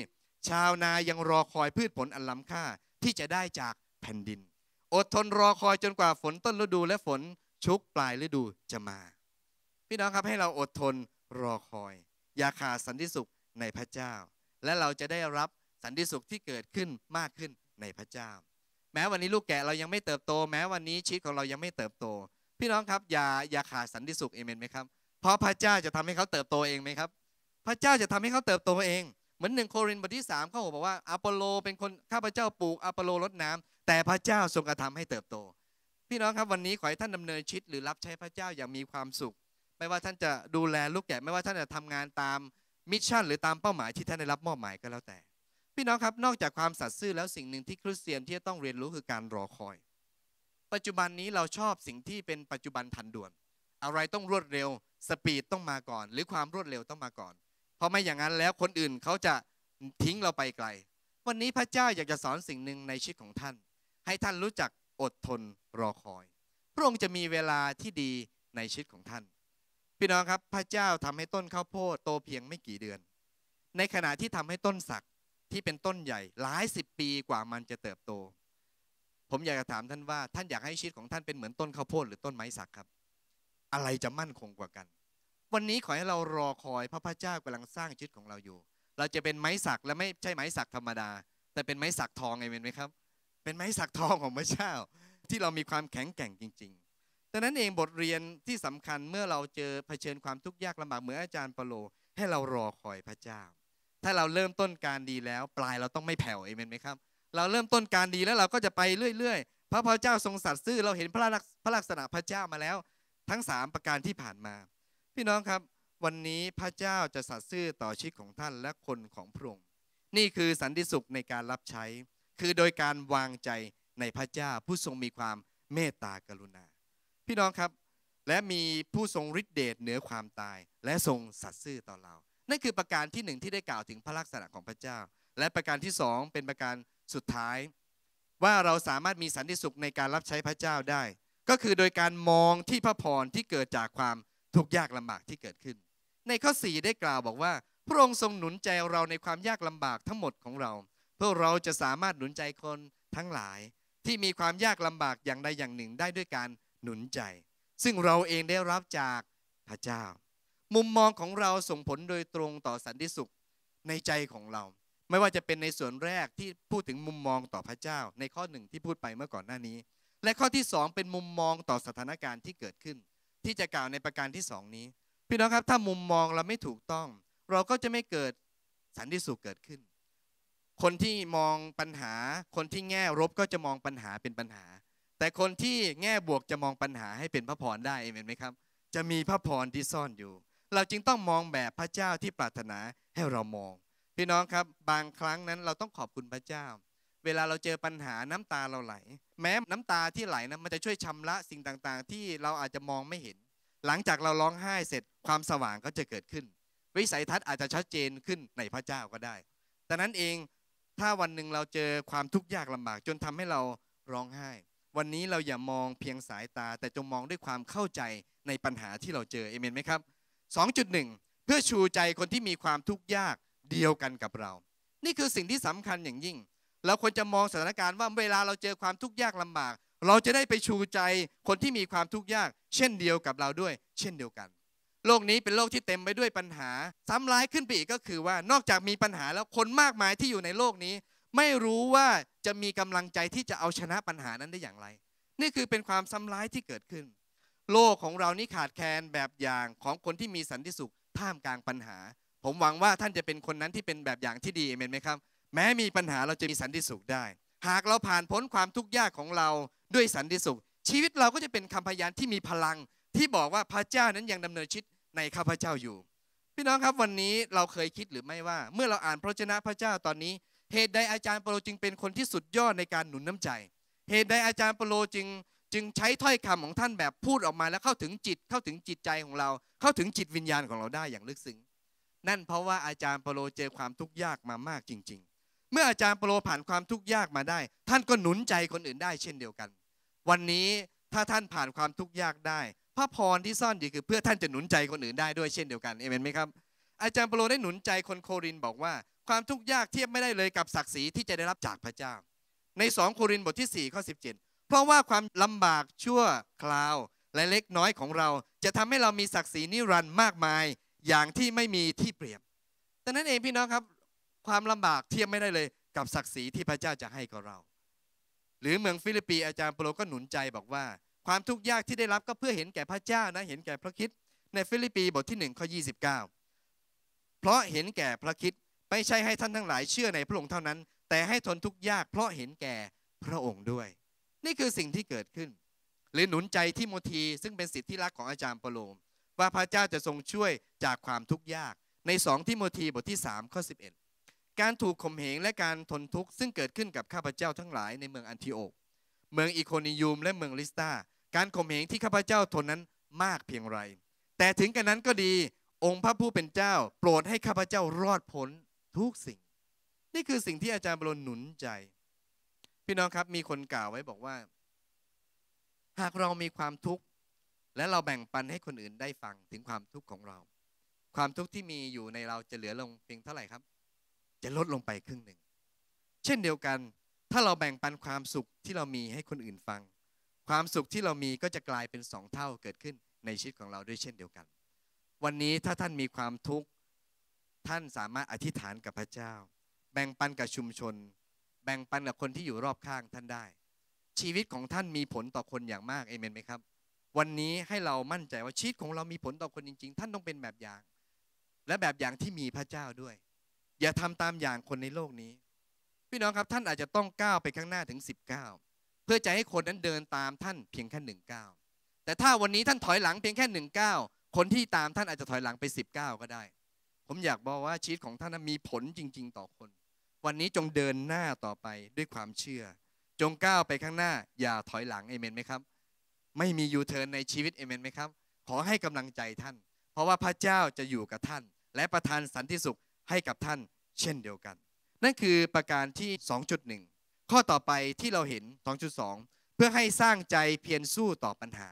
ชาวนายังรอคอยพืชผลอันล้ำค่าที่จะได้จากแผ่นดิน อดทนรอคอยจนกว่าฝนต้นฤดูและฝนชุกปลายฤดูจะมา พี่น้องครับให้เราอดทนรอคอยอย่าขาดสันติสุขในพระเจ้า และเราจะได้รับสันติสุขที่เกิดขึ้นมากขึ้นในพระเจ้า แม้วันนี้ลูกแกะเรายังไม่เติบโต แม้วันนี้ชีวิตของเรายังไม่เติบโต พี่น้องครับอย่าอย่าขาดสันติสุขเอเมนไหมครับเพราะพระเจ้าจะทำให้เขาเติบโตเองไหมครับพระเจ้าจะทำให้เขาเติบโตเอง เหมือนหนึ่งโครินธ์บทที่3ามเขาบอกว่าอัปโลเป็นคนข้าพระเจ้าปลูกอัปโลรดน้ำ แต่พระเจ้าทรงกระทำให้เติบโตพี่น้องครับวันนี้ขอให้ท่านดำเนินชีวิตหรือรับใช้พระเจ้าอย่างมีความสุข ไม่ว่าท่านจะดูแลลูกแกะไม่ว่าท่านจะทำงานตามมิชชั่นหรือตามเป้าหมายที่ท่านได้รับมอบหมายก็แล้วแต่ พี่น้องครับนอกจากความสัตย์ซื่อแล้วสิ่งหนึ่งที่คริสเตียนที่จะต้องเรียนรู้คือการรอคอย ปัจจุบันนี้เราชอบสิ่งที่เป็นปัจจุบันทันด่วน อะไรต้องรวดเร็วสปีดต้องมาก่อน หรือความรวดเร็วต้องมาก่อน เพราะไม่อย่างนั้นแล้วคนอื่นเขาจะทิ้งเราไปไกล วันนี้พระเจ้าอยากจะสอนสิ่งหนึ่งในชีวิตของท่าน ให้ท่านรู้จักอดทนรอคอย พระองค์จะมีเวลาที่ดีในชีวิตของท่านพี่น้องครับพระเจ้าทำให้ต้นข้าวโพดโตเพียงไม่กี่เดือน ในขณะที่ทำให้ต้นสักที่เป็นต้นใหญ่หลายสิบปีกว่ามันจะเติบโต ผมอยากจะถามท่านว่าท่านอยากให้ชีวิตของท่านเป็นเหมือนต้นข้าวโพดหรือต้นไม้สักครับ อะไรจะมั่นคงกว่ากัน วันนี้ขอให้เรารอคอยพระพระเจ้ากำลังสร้างชีวิตของเราอยู่ เราจะเป็นไม้สักและไม่ใช่ไม้สักธรรมดา แต่เป็นไม้สักทองไงเป็นไหมครับเป็นไม้สักทองของพระเจ้า ที่เรามีความแข็งแกร่งจริงๆแต่นั้นเองบทเรียนที่สำคัญเมื่อเราเจอเผชิญความทุกข์ยากลำบากเหมือนอาจารย์เปโลให้เรารอคอยพระเจ้า ถ้าเราเริ่มต้นการดีแล้วปลายเราต้องไม่แผ่วเอเมนไหมครับ เราเริ่มต้นการดีแล้วเราก็จะไปเรื่อยๆพระพระเจ้าทรงสัตย์ซื่อเราเห็นพระลักษณะพระเจ้ามาแล้ว ทั้ง 3 ประการที่ผ่านมา พี่น้องครับ วันนี้พระเจ้าจะสัตย์ซื่อต่อชีวิตของท่านและคนของพระองค์นี่คือสันติสุขในการรับใช้คือโดยการวางใจในพระเจ้า ผู้ทรงมีความเมตตากรุณา พี่น้องครับและมีผู้ทรงฤทธิเดชเหนือความตาย และทรงสัตย์ซื่อต่อเรานั่นคือประการที่หนึ่งที่ได้กล่าวถึงพระลักษณะของพระเจ้า และประการที่สองเป็นประการสุดท้าย ว่าเราสามารถมีสันติสุขในการรับใช้พระเจ้าได้ ก็คือโดยการมองที่พระพรที่เกิดจากความทุกข์ยากลำบากที่เกิดขึ้น ในข้อสี่ได้กล่าวบอกว่า พระองค์ทรงหนุนใจเราในความยากลำบากทั้งหมดของเราพื่อเราจะสามารถหนุนใจคนทั้งหลายที่มีความยากลำบากอย่างใดอย่างหนึ่งได้ด้วยการหนุนใจ ซึ่งเราเองได้รับจากพระเจ้า มุมมองของเราส่งผลโดยตรงต่อสันติสุขในใจของเรา ไม่ว่าจะเป็นในส่วนแรกที่พูดถึงมุมมองต่อพระเจ้าในข้อหนึ่งที่พูดไปเมื่อก่อนหน้านี้ และข้อที่สองเป็นมุมมองต่อสถานการณ์ที่เกิดขึ้น ที่จะกล่าวในประการที่สองนี้พี่น้องครับถ้ามุมมองเราไม่ถูกต้อง เราก็จะไม่เกิดสันติสุขเกิดขึ้นคนที่มองปัญหาคนที่แง่ลบก็จะมองปัญหาเป็นปัญหา แต่คนที่แง่บวกจะมองปัญหาให้เป็นพระพรได้เห็นไหมครับ จะมีพระพรที่ซ่อนอยู่ เราจึงต้องมองแบบพระเจ้าที่ปรารถนาให้เรามอง พี่น้องครับบางครั้งนั้นเราต้องขอบคุณพระเจ้า เวลาเราเจอปัญหาน้ำตาเราไหล แม้น้ำตาที่ไหลนะมันจะช่วยชำระสิ่งต่าง ๆ ที่เราอาจจะมองไม่เห็น หลังจากเราร้องไห้เสร็จความสว่างก็จะเกิดขึ้น วิสัยทัศน์อาจจะชัดเจนขึ้นในพระเจ้าก็ได้แต่นั้นเองถ้าวันหนึ่งเราเจอความทุกข์ยากลำบาก จนทำให้เราร้องไห้วันนี้เราอย่ามองเพียงสายตาแต่จงมองด้วยความเข้าใจในปัญหาที่เราเจอเอเมนไหมครับ2.1 เพื่อชูใจคนที่มีความทุกข์ยากเดียวกันกับเรา นี่คือสิ่งที่สำคัญอย่างยิ่งเราควรจะมองสถานการณ์ว่าเวลาเราเจอความทุกข์ยากลำบาก เราจะได้ไปชูใจคนที่มีความทุกข์ยาก เช่นเดียวกับเราด้วย เช่นเดียวกันโลกนี้เป็นโลกที่เต็มไปด้วยปัญหา ซ้ำร้ายขึ้นไปอีกก็คือว่านอกจากมีปัญหาแล้วคนมากมายที่อยู่ในโลกนี้ ไม่รู้ว่าจะมีกำลังใจที่จะเอาชนะปัญหานั้นได้อย่างไร นี่คือเป็นความซ้ำร้ายที่เกิดขึ้น โลกของเรานี่ขาดแคลนแบบอย่างของคนที่มีสันติสุข ท่ามกลางปัญหา ผมหวังว่าท่านจะเป็นคนนั้นที่เป็นแบบอย่างที่ดีเมนไหมครับ แม้มีปัญหาเราจะมีสันติสุขได้ หากเราผ่านพ้นความทุกข์ยากของเราด้วยสันติสุข ชีวิตเราก็จะเป็นคำพยานที่มีพลังที่บอกว่าพระเจ้านั้นยังดำเนินชีวิตในข้าพเจ้าอยู่พี่น้องครับวันนี้เราเคยคิดหรือไม่ว่าเมื่อเราอ่านพระเจ้าพระเจ้าตอนนี้ เหตุใดอาจารย์เปโลจึงเป็นคนที่สุดยอดในการหนุนน้ำใจ เหตุใดอาจารย์เปโลจึงจึงใช้ถ้อยคำของท่านแบบพูดออกมาแล้วเข้าถึงจิตเข้าถึงจิตใจของเราเข้าถึงจิตวิญญาณของเราได้อย่างลึกซึ้งนั่นเพราะว่าอาจารย์เปโลเจอความทุกข์ยากมามากจริง ๆ เมื่ออาจารย์เปโลผ่านความทุกข์ยากมาได้ ท่านก็หนุนใจคนอื่นได้เช่นเดียวกัน วันนี้ถ้าท่านผ่านความทุกข์ยากได้พระพรที่ซ่อนอยู่คือเพื่อท่านจะหนุนใจคนอื่นได้ด้วยเช่นเดียวกันเอเมนไหมครับอาจารย์เปโลได้หนุนใจคนโครินบอกว่า ความทุกข์ยากเทียบไม่ได้เลยกับศักดิ์ศรีที่จะได้รับจากพระเจ้า ใน2โครินบทที่4ข้อ17เพราะว่าความลำบากชั่วคราว และเล็กน้อยของเรา จะทำให้เรามีศักดิ์ศรีนิรันดร์มากมาย อย่างที่ไม่มีที่เปรียบดังนั้นเองพี่น้องครับความลำบากเทียบไม่ได้เลยกับศักดิ์ศรีที่พระเจ้าจะให้กับเรา หรือเมืองฟิลิปปีอาจารย์เปโลก็หนุนใจบอกว่าความทุกข์ยากที่ได้รับก็เพื่อเห็นแก่พระเจ้านะเห็นแก่พระคิดในฟิลิปปีบทที่1ข้อ29 เพราะเห็นแก่พระคิดไม่ใช่ให้ท่านทั้งหลายเชื่อในพระองค์เท่านั้น แต่ให้ทนทุกข์ยาก เพราะเห็นแก่พระองค์ด้วย นี่คือสิ่งที่เกิดขึ้นหรือหนุนใจที่โมธีซึ่งเป็นสิทธิรักของอาจารย์ปโลมว่าพระเจ้าจะทรงช่วยจากความทุกข์ยาก ในสองที่โมธีบทที่3ข้อ11 การถูกข่มเหงและการทนทุกข์ซึ่งเกิดขึ้นกับข้าพเจ้าทั้งหลายในเมืองอันทิโอกเมืองอิโคนิยูมและเมืองลิสตาการข่มเหงที่ข้าพเจ้าทนนั้นมากเพียงไร แต่ถึงกระนั้นก็ดี องค์พระผู้เป็นเจ้า โปรดให้ข้าพเจ้ารอดพ้นทุกสิ่ง นี่คือสิ่งที่อาจารย์บรนหนุนใจ พี่น้องครับมีคนกล่าวไว้บอกว่า หากเรามีความทุกข์และเราแบ่งปันให้คนอื่นได้ฟังถึงความทุกข์ของเรา ความทุกข์ที่มีอยู่ในเราจะเหลือลงเพียงเท่าไหร่ครับ จะลดลงไปครึ่งหนึ่ง เช่นเดียวกันถ้าเราแบ่งปันความสุขที่เรามีให้คนอื่นฟัง ความสุขที่เรามีก็จะกลายเป็นสองเท่าเกิดขึ้นในชีวิตของเราด้วยเช่นเดียวกัน วันนี้ถ้าท่านมีความทุกข์ ท่านสามารถอธิษฐานกับพระเจ้า แบ่งปันกับชุมชน แบ่งปันกับคนที่อยู่รอบข้างท่านได้ ชีวิตของท่านมีผลต่อคนอย่างมากเอเมนไหมครับ วันนี้ให้เรามั่นใจว่าชีวิตของเรามีผลต่อคนจริง ๆ ท่านต้องเป็นแบบอย่าง และแบบอย่างที่มีพระเจ้าด้วย อย่าทำตามอย่างคนในโลกนี้พี่น้องครับท่านอาจจะต้องก้าวไปข้างหน้าถึง 19 เพื่อจะให้คนนั้นเดินตามท่านเพียงแค่หนึ่งก้าวแต่ถ้าวันนี้ท่านถอยหลังเพียงแค่หนึ่งก้าวคนที่ตามท่านอาจจะถอยหลังไป 19 ก็ได้ ผมอยากบอกว่าชีวิตของท่านมีผลจริงๆต่อคน วันนี้จงเดินหน้าต่อไปด้วยความเชื่อ จงก้าวไปข้างหน้าอย่าถอยหลังเอเมนไหมครับไม่มียูเทิร์นในชีวิตเอเมนไหมครับขอให้กำลังใจท่าน เพราะว่าพระเจ้าจะอยู่กับท่าน และประทานสันติสุขให้กับท่าน เช่นเดียวกันนั่นคือประการที่ 2.1 ข้อต่อไปที่เราเห็น 2.2 เพื่อให้สร้างใจเพียรสู้ต่อปัญหา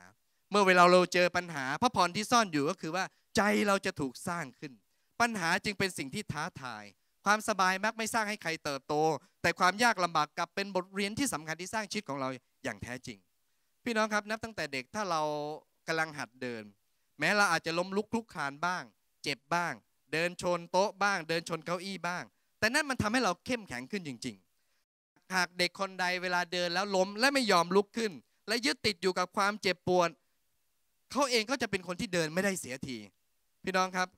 เมื่อเวลาเราเจอปัญหาพระพรที่ซ่อนอยู่ก็คือว่าใจเราจะถูกสร้างขึ้น ปัญหาจึงเป็นสิ่งที่ท้าทาย ความสบายมักไม่สร้างให้ใครเติบโต แต่ความยากลำบากกลับเป็นบทเรียนที่สำคัญที่สร้างชีวิตของเราอย่างแท้จริง พี่น้องครับนับตั้งแต่เด็กถ้าเรากำลังหัดเดิน แม้เราอาจจะล้มลุกคลุกคานบ้าง เจ็บบ้าง เดินชนโต๊ะบ้าง เดินชนเก้าอี้บ้างแต่นั่นมันทำให้เราเข้มแข็งขึ้นจริงๆ หากเด็กคนใดเวลาเดินแล้วล้มและไม่ยอมลุกขึ้น และยึดติดอยู่กับความเจ็บปวดเขาเองก็จะเป็นคนที่เดินไม่ได้เสียที พี่น้องครับ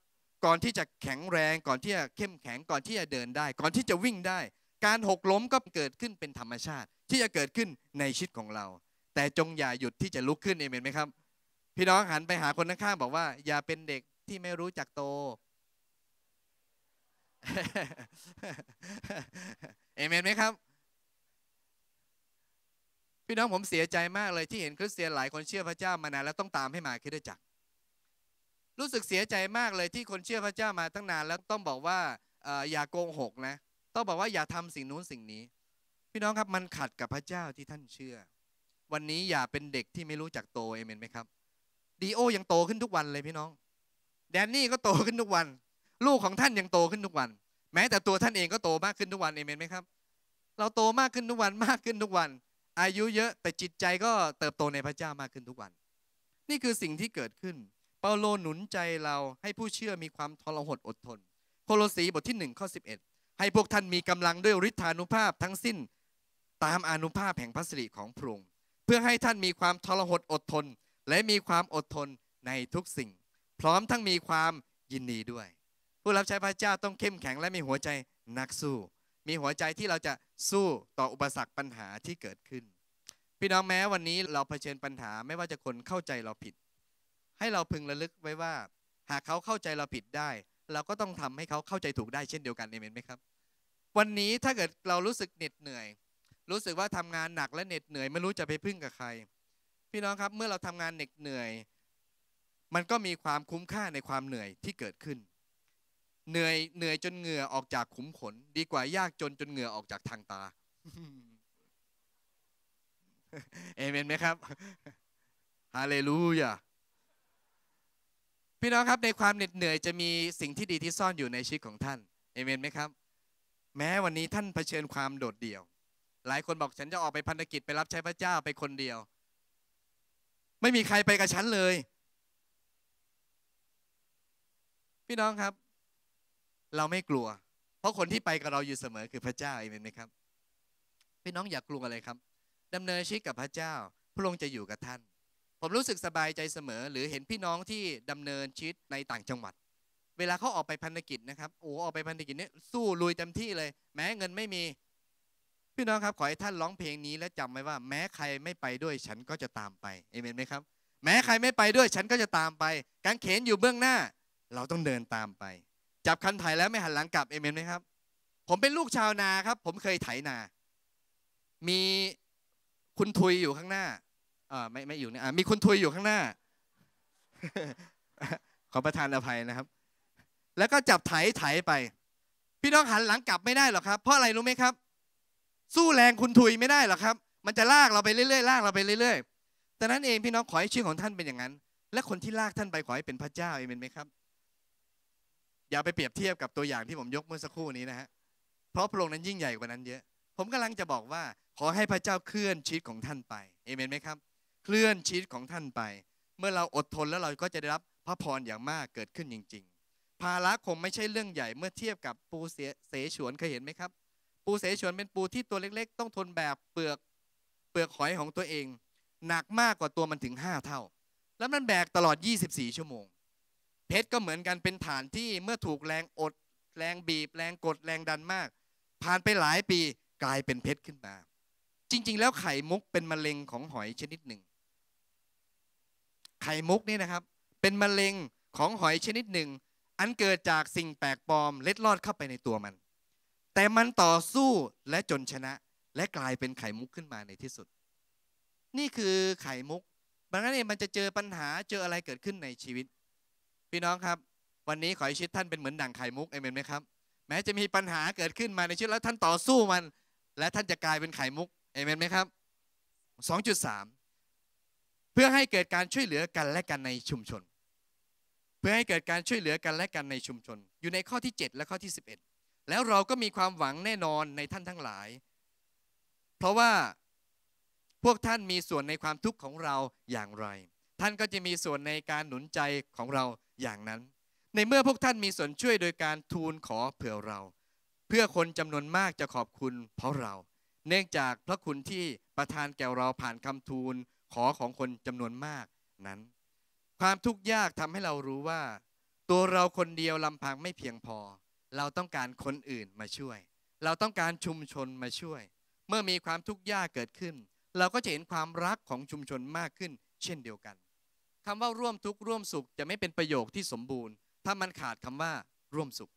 ก่อนที่จะแข็งแรง ก่อนที่จะเข้มแข็งก่อนที่จะเดินได้ ก่อนที่จะวิ่งได้ การหกล้มก็เกิดขึ้นเป็นธรรมชาติ ที่จะเกิดขึ้นในชีวิตของเรา แต่จงอย่าหยุดที่จะลุกขึ้นเอเ็นไหมครับพี่น้องหันไปหาคนข้างๆบอกว่า อย่าเป็นเด็กที่ไม่รู้จักโตเอเมนไหมครับ พี่น้องผมเสียใจมากเลย ที่เห็นคริสเตียนหลายคนเชื่อพระเจ้ามานานแล้วต้องตามให้มาคิดจักรรู้สึกเสียใจมากเลยที่คนเชื่อพระเจ้ามาตั้งนานแล้ว ต้องบอกว่าอย่าโกงหกนะต้องบอกว่า อย่าทำสิ่งนู้นสิ่งนี้ พี่น้องครับมันขัดกับพระเจ้าที่ท่านเชื่อ วันนี้อย่าเป็นเด็กที่ไม่รู้จักโตเอเมนไหมครับดีโอ ยังโตขึ้นทุกวันเลยพี่น้องแดนนี่ก็โตขึ้นทุกวันลูกของท่านยังโตขึ้นทุกวัน แม้แต่ตัวท่านเองก็โตมากขึ้นทุกวันเอเมนไหมครับ เราโตมากขึ้นทุกวันมากขึ้นทุกวัน อายุเยอะแต่จิตใจก็เติบโตในพระเจ้ามากขึ้นทุกวัน นี่คือสิ่งที่เกิดขึ้น เปาโลหนุนใจเราให้ผู้เชื่อมีความทรหดอดทน โคโลสีบทที่1ข้อ11 ให้พวกท่านมีกำลังด้วยฤทธานุภาพทั้งสิ้น ตามอนุภาพแห่งพระสิริของพระองค์ เพื่อให้ท่านมีความทรหดอดทน และมีความอดทนในทุกสิ่ง พร้อมทั้งมีความยินดีด้วยผู้รับใช้พระเจ้าต้องเข้มแข็ง และมีหัวใจนักสู้ มีหัวใจที่เราจะสู้ต่ออุปสรรคปัญหาที่เกิดขึ้นพี่น้องแม้วันนี้เราเผชิญปัญหาไม่ว่าจะคนเข้าใจเราผิด ให้เราพึงระลึกไว้ว่า หากเขาเข้าใจเราผิดได้ เราก็ต้องทำให้เขาเข้าใจถูกได้เช่นเดียวกันเอเมนไหมครับ วันนี้ถ้าเกิดเรารู้สึกเหน็ดเหนื่อย รู้สึกว่าทำงานหนักและเหน็ดเหนื่อยไม่รู้จะไปพึ่งกับใคร พี่น้องครับเมื่อเราทำงานเหน็ดเหนื่อย มันก็มีความคุ้มค่าในความเหนื่อยที่เกิดขึ้นเหนื่อยเหนื่อยจนเหงื่อออกจากขุมขน ดีกว่ายากจนจนเหงื่อออกจากทางตา เอเมนไหมครับ ฮาเลลูยา พี่น้องครับ ในความเหน็ดเหนื่อยจะมีสิ่งที่ดีที่ซ่อนอยู่ในชีวิตของท่าน เอเมนไหมครับ แม้วันนี้ท่านเผชิญความโดดเดี่ยว หลายคนบอกฉันจะออกไปพันธกิจไปรับใช้พระเจ้าไปคนเดียว ไม่มีใครไปกับฉันเลย พี่น้องครับเราไม่กลัว เพราะคนที่ไปกับเราอยู่เสมอคือพระเจ้าเองไหมครับ พี่น้องอย่ากลัวอะไรครับ ดำเนินชีวิตกับพระเจ้าพระองค์จะอยู่กับท่าน ผมรู้สึกสบายใจเสมอ หรือเห็นพี่น้องที่ดำเนินชีวิตในต่างจังหวัด เวลาเขาออกไปพันธกิจนะครับโอ้ออกไปพันธกิจเนี่ยสู้ลุยเต็มที่เลย แม้เงินไม่มี พี่น้องครับ ขอให้ท่านร้องเพลงนี้และจำไว้ว่า แม้ใครไม่ไปด้วยฉันก็จะตามไปเอเมนไหมครับ แม้ใครไม่ไปด้วย ฉันก็จะตามไป การเขนอยู่เบื้องหน้า เราต้องเดินตามไปจับคันไถแล้วไม่หันหลังกลับเอเมนไหมครับ ผมเป็นลูกชาวนาครับ ผมเคยไถนา มีคุณทุยอยู่ข้างหน้าอ่าไม่ไม่อยู่เนี่ยมีคุณทุยอยู่ข้างหน้า ขอประทานอภัยนะครับ แล้วก็จับไถไถไป พี่น้องหันหลังกลับไม่ได้หรอกครับ เพราะอะไรรู้ไหมครับ สู้แรงคุณทุยไม่ได้หรอกครับ มันจะลากเราไปเรื่อย ๆลากเราไปเรื่อย ๆ แต่นั้นเองพี่น้องขอให้ชื่อของท่านเป็นอย่างนั้น และคนที่ลากท่านไปขอให้เป็นพระเจ้าเอเมนไหมครับอย่าไปเปรียบเทียบกับตัวอย่างที่ผมยกเมื่อสักครู่นี้นะฮะเพราะพระองค์นั้นยิ่งใหญ่กว่านั้นเยอะ ผมกำลังจะบอกว่าขอให้พระเจ้าเคลื่อนชีวิตของท่านไปเอเมนไหมครับ เคลื่อนชีวิตของท่านไป เมื่อเราอดทนแล้วเราก็จะได้รับพระพรอย่างมากเกิดขึ้นจริงๆภาระคงไม่ใช่เรื่องใหญ่เมื่อเทียบกับปูเสฉวนเคยเห็นไหมครับ ปูเสฉวนเป็นปูที่ตัวเล็ก ๆ ต้องทนแบบเปลือกเปลือกหอยของตัวเอง หนักมากกว่าตัวมันถึง 5 เท่า แล้วมันแบกตลอด 24 ชั่วโมงเพชรก็เหมือนกันเป็นฐานที่เมื่อถูกแรงอด แรงบีบแรงกดแรงดันมาก ผ่านไปหลายปีกลายเป็นเพชรขึ้นมาจริงๆแล้วไข่มุกเป็นมะเร็งของหอยชนิดหนึ่ง ไข่มุกนี่นะครับเป็นมะเร็งของหอยชนิดหนึ่ง อันเกิดจากสิ่งแปลกปลอมเล็ดลอดเข้าไปในตัวมัน แต่มันต่อสู้และจนชนะ และกลายเป็นไข่มุกขึ้นมาในที่สุด นี่คือไข่มุกบางรั้งเองมันจะเจอปัญหาเจออะไรเกิดขึ้นในชีวิตพี่น้องครับวันนี้ขอให้ชีวิตท่านเป็นเหมือนดั่งไข่มุกเอเมนไหมครับแม้จะมีปัญหาเกิดขึ้นมาในชีวิตแล้วท่านต่อสู้มันและท่านจะกลายเป็นไข่มุกเอเมนไหมครับ2.3 เพื่อให้เกิดการช่วยเหลือกันและกันในชุมชน เพื่อให้เกิดการช่วยเหลือกันและกันในชุมชน อยู่ในข้อที่ 7 และข้อที่ 11 แล้วเราก็มีความหวังแน่นอนในท่านทั้งหลาย เพราะว่าพวกท่านมีส่วนในความทุกข์ของเราอย่างไร ท่านก็จะมีส่วนในการหนุนใจของเราอย่างนั้นในเมื่อพวกท่านมีส่วนช่วยโดยการทูลขอเผื่อเรา เพื่อคนจำนวนมากจะขอบคุณเพราะเรา เนื่องจากพระคุณที่ประทานแก่เราผ่านคำทูลขอของคนจำนวนมากนั้น ความทุกข์ยากทำให้เรารู้ว่า ตัวเราคนเดียวลำพังไม่เพียงพอ เราต้องการคนอื่นมาช่วย เราต้องการชุมชนมาช่วย เมื่อมีความทุกข์ยากเกิดขึ้น เราก็จะเห็นความรักของชุมชนมากขึ้น เช่นเดียวกันคำว่าร่วมทุกข์ร่วมสุขจะไม่เป็นประโยคที่สมบูรณ์ถ้ามันขาดคำว่าร่วมสุข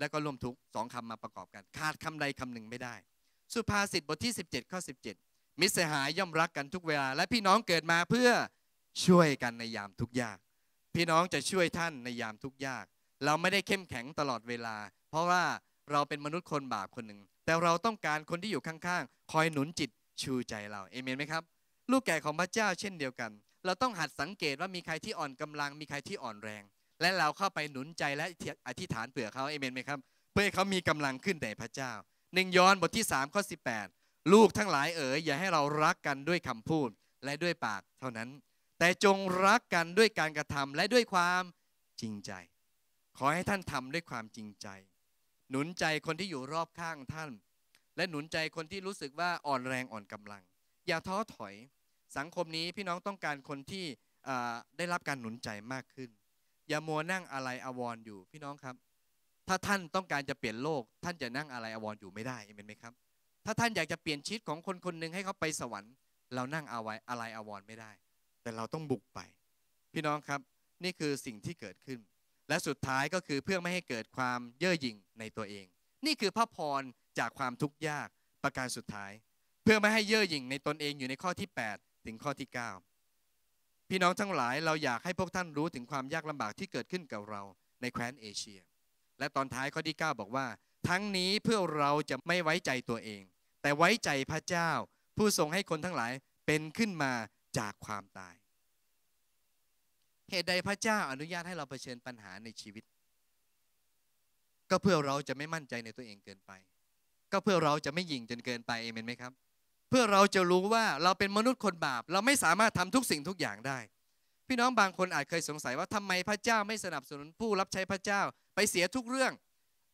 และก็ร่วมทุกข์สองคำมาประกอบกันขาดคำใดคำนึ่งไม่ได้ สุภาษิตบทที่ 17ข้อ17 มิตรสหายย่อมรักกันทุกเวลา และพี่น้องเกิดมาเพื่อช่วยกันในยามทุกยากพี่น้องจะช่วยท่านในยามทุกยาก เราไม่ได้เข้มแข็งตลอดเวลา เพราะว่าเราเป็นมนุษย์คนบาปคนหนึ่งแต่เราต้องการคนที่อยู่ข้างๆคอยหนุนจิตชูใจเราเอเมนไหมครับ ลูกแก่ของพระเจ้าเช่นเดียวกันเราต้องหัดสังเกตว่ามีใครที่อ่อนกำลัง มีใครที่อ่อนแรง และเราเข้าไปหนุนใจและอธิษฐานเผื่อเขาเอเมนไหมครับเพื่อให้เขามีกำลังขึ้นแต่พระเจ้าหนึ่งย้อนบทที่3ข้อ18 ลูกทั้งหลายเอ๋ยอย่าให้เรารักกันด้วยคำพูดและด้วยปากเท่านั้น แต่จงรักกันด้วยการกระทำและด้วยความจริงใจ ขอให้ท่านทำด้วยความจริงใจ หนุนใจคนที่อยู่รอบข้างท่าน และหนุนใจคนที่รู้สึกว่าอ่อนแรงอ่อนกำลัง อย่าท้อถอยสังคมนี้พี่น้องต้องการคนที่ได้รับการหนุนใจมากขึ้น อย่ามัวนั่งอะไรอววรอยู่พี่น้องครับถ้าท่านต้องการจะเปลี่ยนโลก ท่านจะนั่งอะไรอววรอยู่ไม่ได้เห็นไหมครับ ถ้าท่านอยากจะเปลี่ยนชีวิตของคนคนหนึ่งให้เขาไปสวรรค์เรานั่งอาไว้อะไรอววรไม่ได้ แต่เราต้องบุกไป พี่น้องครับนี่คือสิ่งที่เกิดขึ้น และสุดท้ายก็คือเพื่อไม่ให้เกิดความเย่อหยิ่งในตัวเอง นี่คือพระพรจากความทุกข์ยาก ประการสุดท้าย เพื่อไม่ให้เย่อหยิ่งในตนเองอยู่ในข้อที่ 8ถึงข้อที่ 9 พี่น้องทั้งหลายเราอยากให้พวกท่านรู้ถึงความยากลำบากที่เกิดขึ้นกับเราในแคว้นเอเชีย และตอนท้ายข้อที่ 9 บอกว่า ทั้งนี้เพื่อเราจะไม่ไว้ใจตัวเอง แต่ไว้ใจพระเจ้าผู้ทรงให้คนทั้งหลายเป็นขึ้นมาจากความตาย เหตุใดพระเจ้าอนุญาตให้เราเผชิญปัญหาในชีวิต ก็เพื่อเราจะไม่มั่นใจในตัวเองเกินไป ก็เพื่อเราจะไม่หยิ่งจนเกินไปเอเมนไหมครับพื่อเราจะรู้ว่าเราเป็นมนุษย์คนบาปเราไม่สามารถทำทุกสิ่งทุกอย่างได้ พี่น้องบางคนอาจเคยสงสัยว่าทำไมพระเจ้าไม่สนับสนุนผู้รับใช้พระเจ้าไปเสียทุกเรื่อง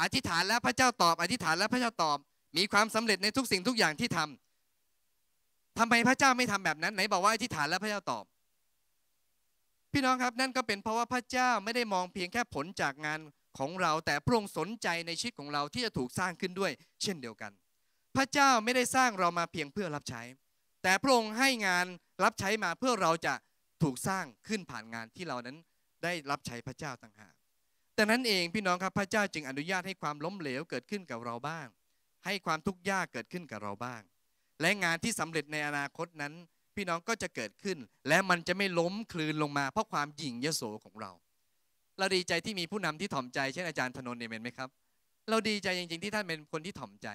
อธิษฐานแล้วพระเจ้าตอบ อธิษฐานแล้วพระเจ้าตอบ มีความสำเร็จในทุกสิ่งทุกอย่างที่ทำ ทำไมพระเจ้าไม่ทำแบบนั้น ไหนบอกว่าอธิษฐานแล้วพระเจ้าตอบ พี่น้องครับนั่นก็เป็นเพราะว่าพระเจ้าไม่ได้มองเพียงแค่ผลจากงานของเราแต่พระองค์สนใจในชีวิตของเราที่จะถูกสร้างขึ้นด้วย เช่นเดียวกันพระเจ้าไม่ได้สร้างเรามาเพียงเพื่อรับใช้ แต่พระองค์ให้งานรับใช้มาเพื่อเราจะถูกสร้างขึ้นผ่านงานที่เรานั้นได้รับใช้พระเจ้าต่างหากแต่นั้นเองพี่น้องครับพระเจ้าจึงอนุญาตให้ความล้มเหลวเกิดขึ้นกับเราบ้าง ให้ความทุกข์ยากเกิดขึ้นกับเราบ้าง และงานที่สำเร็จในอนาคตนั้น พี่น้องก็จะเกิดขึ้น และมันจะไม่ล้มคลืนลงมาเพราะความหยิ่งยโสของเรา เราดีใจที่มีผู้นำที่ถ่อมใจเช่นอาจารย์ธนนท์เอเมนไหมครับ เราดีใจจริงๆที่ท่านเป็นคนที่ถ่อมใจ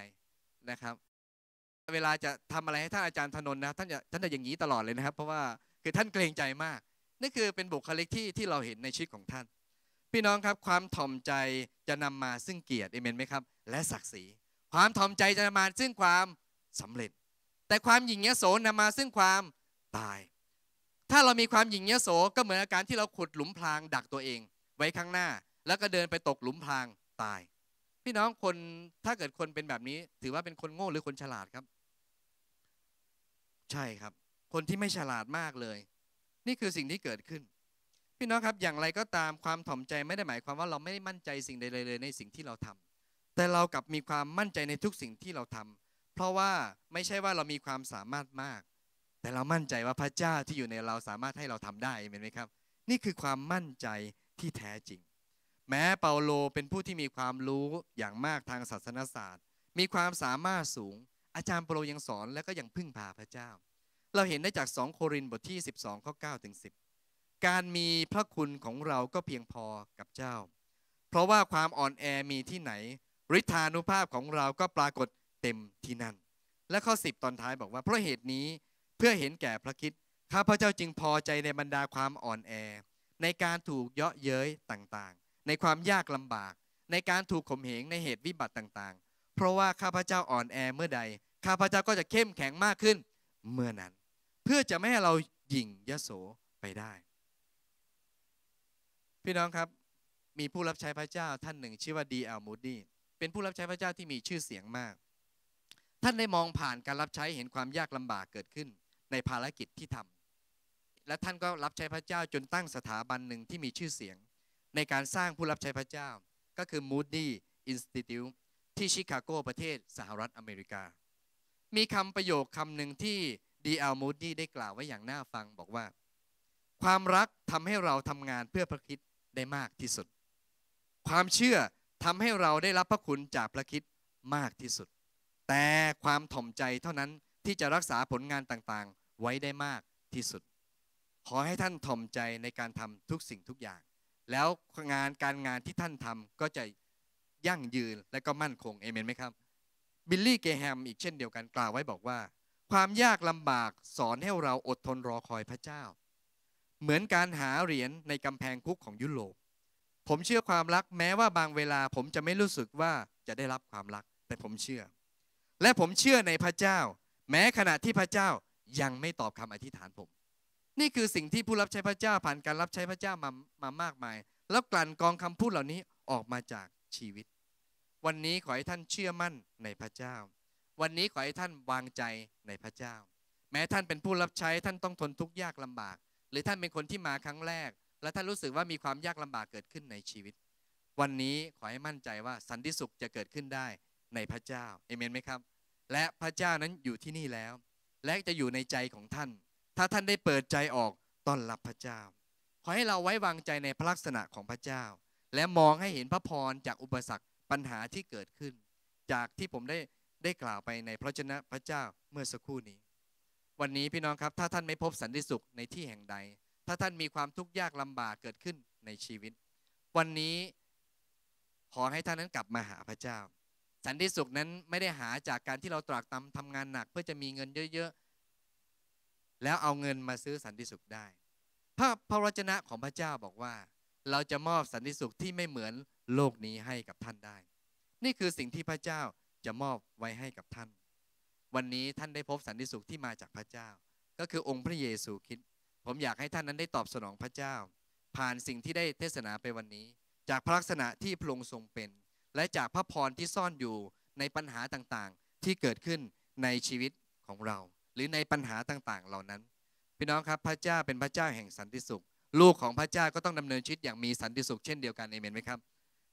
นะครับเวลาจะทำอะไรให้ท่านอาจารย์ธนนนะท่านจะท่านจะอย่างนี้ตลอดเลยนะครับ เพราะว่าคือท่านเกรงใจมากนี่คือเป็นบุคลิกที่ที่เราเห็นในชีวิตของท่าน พี่น้องครับความถ่อมใจจะนำมาซึ่งเกียรติเอเมนไหมครับและศักดิ์ศรี ความถ่อมใจจะนำมาซึ่งความสำเร็จ แต่ความหยิ่งยโสนำมาซึ่งความตาย ถ้าเรามีความหยิ่งยโส ก็เหมือนอาการที่เราขุดหลุมพรางดักตัวเอง ไว้ข้างหน้า แล้วก็เดินไปตกหลุมพรางตายพี่น้องคนถ้าเกิดคนเป็นแบบนี้ ถือว่าเป็นคนโง่หรือคนฉลาดครับ ใช่ครับ คนที่ไม่ฉลาดมากเลย นี่คือสิ่งที่เกิดขึ้น พี่น้องครับอย่างไรก็ตามความถ่อมใจไม่ได้หมายความว่าเราไม่ได้มั่นใจสิ่งใดเลยในสิ่งที่เราทำ แต่เรากลับมีความมั่นใจในทุกสิ่งที่เราทำ เพราะว่าไม่ใช่ว่าเรามีความสามารถมาก แต่เรามั่นใจว่าพระเจ้าที่อยู่ในเราสามารถให้เราทำได้เห็นไหมครับ นี่คือความมั่นใจที่แท้จริงแม้เปาโลเป็นผู้ที่มีความรู้อย่างมากทางศาสนศาสตร์ มีความสามารถสูงอาจารย์เปาโลยังสอนและก็ยังพึ่งพาพระเจ้า เราเห็นได้จาก2โครินธ์บทที่ 12ข้อ9ถึง10 การมีพระคุณของเราก็เพียงพอกับเจ้า เพราะว่าความอ่อนแอมีที่ไหนฤทธานุภาพของเราก็ปรากฏเต็มที่นั่นและข้อ 10 ตอนท้ายบอกว่าเพราะเหตุนี้เพื่อเห็นแก่พระคิดข้าพระเจ้าจึงพอใจในบรรดาความอ่อนแอ ในการถูกเยาะเย้ยต่างในความยากลำบาก ในการถูกข่มเหงในเหตุวิบัติต่างๆ เพราะว่าข้าพเจ้าอ่อนแอเมื่อใด ข้าพเจ้าก็จะเข้มแข็งมากขึ้นเมื่อนั้น เพื่อจะไม่ให้เราหยิ่งยโสไปได้ พี่น้องครับมีผู้รับใช้พระเจ้าท่านหนึ่ง ชื่อว่าดีอัลมูดี้เป็นผู้รับใช้พระเจ้าที่มีชื่อเสียงมาก ท่านได้มองผ่านการรับใช้เห็นความยากลำบากเกิดขึ้นในภารกิจที่ทำ และท่านก็รับใช้พระเจ้าจนตั้งสถาบันหนึ่งที่มีชื่อเสียงในการสร้างผู้รับใช้พระเจ้า ก็คือ Moody Institute ที่ชิคาโกประเทศสหรัฐอเมริกามีคำประโยคคำหนึ่งที่ดีอัลมูดี้ได้กล่าวไว้อย่างน่าฟังบอกว่า ความรักทำให้เราทำงานเพื่อพระคิดได้มากที่สุด ความเชื่อทำให้เราได้รับพระคุณจากพระคิดมากที่สุด แต่ความถ่อมใจเท่านั้นที่จะรักษาผลงานต่างๆ ไว้ได้มากที่สุดขอให้ท่านถ่อมใจในการทำทุกสิ่งทุกอย่างแล้วงานการงานที่ท่านทำก็จะยั่งยืนและก็มั่นคงเอเมนไหมครับบิลลี่เกแฮม อีกเช่นเดียวกันกล่าวไว้บอกว่า ความยากลำบากสอนให้เราอดทนรอคอยพระเจ้า เหมือนการหาเหรียญในกำแพงคุกของยุโรปผมเชื่อความรักแม้ว่าบางเวลาผมจะไม่รู้สึกว่าจะได้รับความรักแต่ผมเชื่อ และผมเชื่อในพระเจ้า แม้ขณะที่พระเจ้ายังไม่ตอบคำอธิษฐานผมนี่คือสิ่งที่ผู้รับใช้พระเจ้าผ่านการรับใช้พระเจ้ามามามากมาย แล้วกลั่นกองคำพูดเหล่านี้ออกมาจากชีวิต วันนี้ขอให้ท่านเชื่อมั่นในพระเจ้า วันนี้ขอให้ท่านวางใจในพระเจ้า แม้ท่านเป็นผู้รับใช้ท่านต้องทนทุกข์ยากลำบาก หรือท่านเป็นคนที่มาครั้งแรก และท่านรู้สึกว่ามีความยากลำบากเกิดขึ้นในชีวิต วันนี้ขอให้มั่นใจว่าสันติสุขจะเกิดขึ้นได้ในพระเจ้าเอเมนไหมครับ และพระเจ้านั้นอยู่ที่นี่แล้ว และจะอยู่ในใจของท่านถ้าท่านได้เปิดใจออกต้อนรับพระเจ้าขอให้เราไว้วางใจในพระลักษณะของพระเจ้า และมองให้เห็นพระพรจากอุปสรรคปัญหาที่เกิดขึ้น จากที่ผมได้ได้กล่าวไป ในพระชนะพระเจ้าเมื่อสักครู่นี้ วันนี้พี่น้องครับถ้าท่านไม่พบสันติสุขในที่แห่งใด ถ้าท่านมีความทุกข์ยากลำบากเกิดขึ้นในชีวิต วันนี้ขอให้ท่านนั้นกลับมาหาพระเจ้า สันติสุขนั้นไม่ได้หาจากการที่เราตรากตำทำงานหนัก เพื่อจะมีเงินเยอะแล้วเอาเงินมาซื้อสันติสุขได้พระพระวจนะของพระเจ้าบอกว่า เราจะมอบสันติสุขที่ไม่เหมือนโลกนี้ให้กับท่านได้ นี่คือสิ่งที่พระเจ้าจะมอบไว้ให้กับท่าน วันนี้ท่านได้พบสันติสุขที่มาจากพระเจ้า ก็คือองค์พระเยซูคริสต์ผมอยากให้ท่านนั้นได้ตอบสนองพระเจ้า ผ่านสิ่งที่ได้เทศนาไปวันนี้ จากพระลักษณะที่พระองค์ทรงเป็น และจากพระพรที่ซ่อนอยู่ในปัญหาต่างๆ ที่เกิดขึ้นในชีวิตของเราหรือในปัญหาต่างๆเหล่านั้นพี่น้องครับพระเจ้าเป็นพระเจ้าแห่งสันติสุข ลูกของพระเจ้าก็ต้องดำเนินชีวิตอย่างมีสันติสุข เช่นเดียวกันเอเมนไหมครับ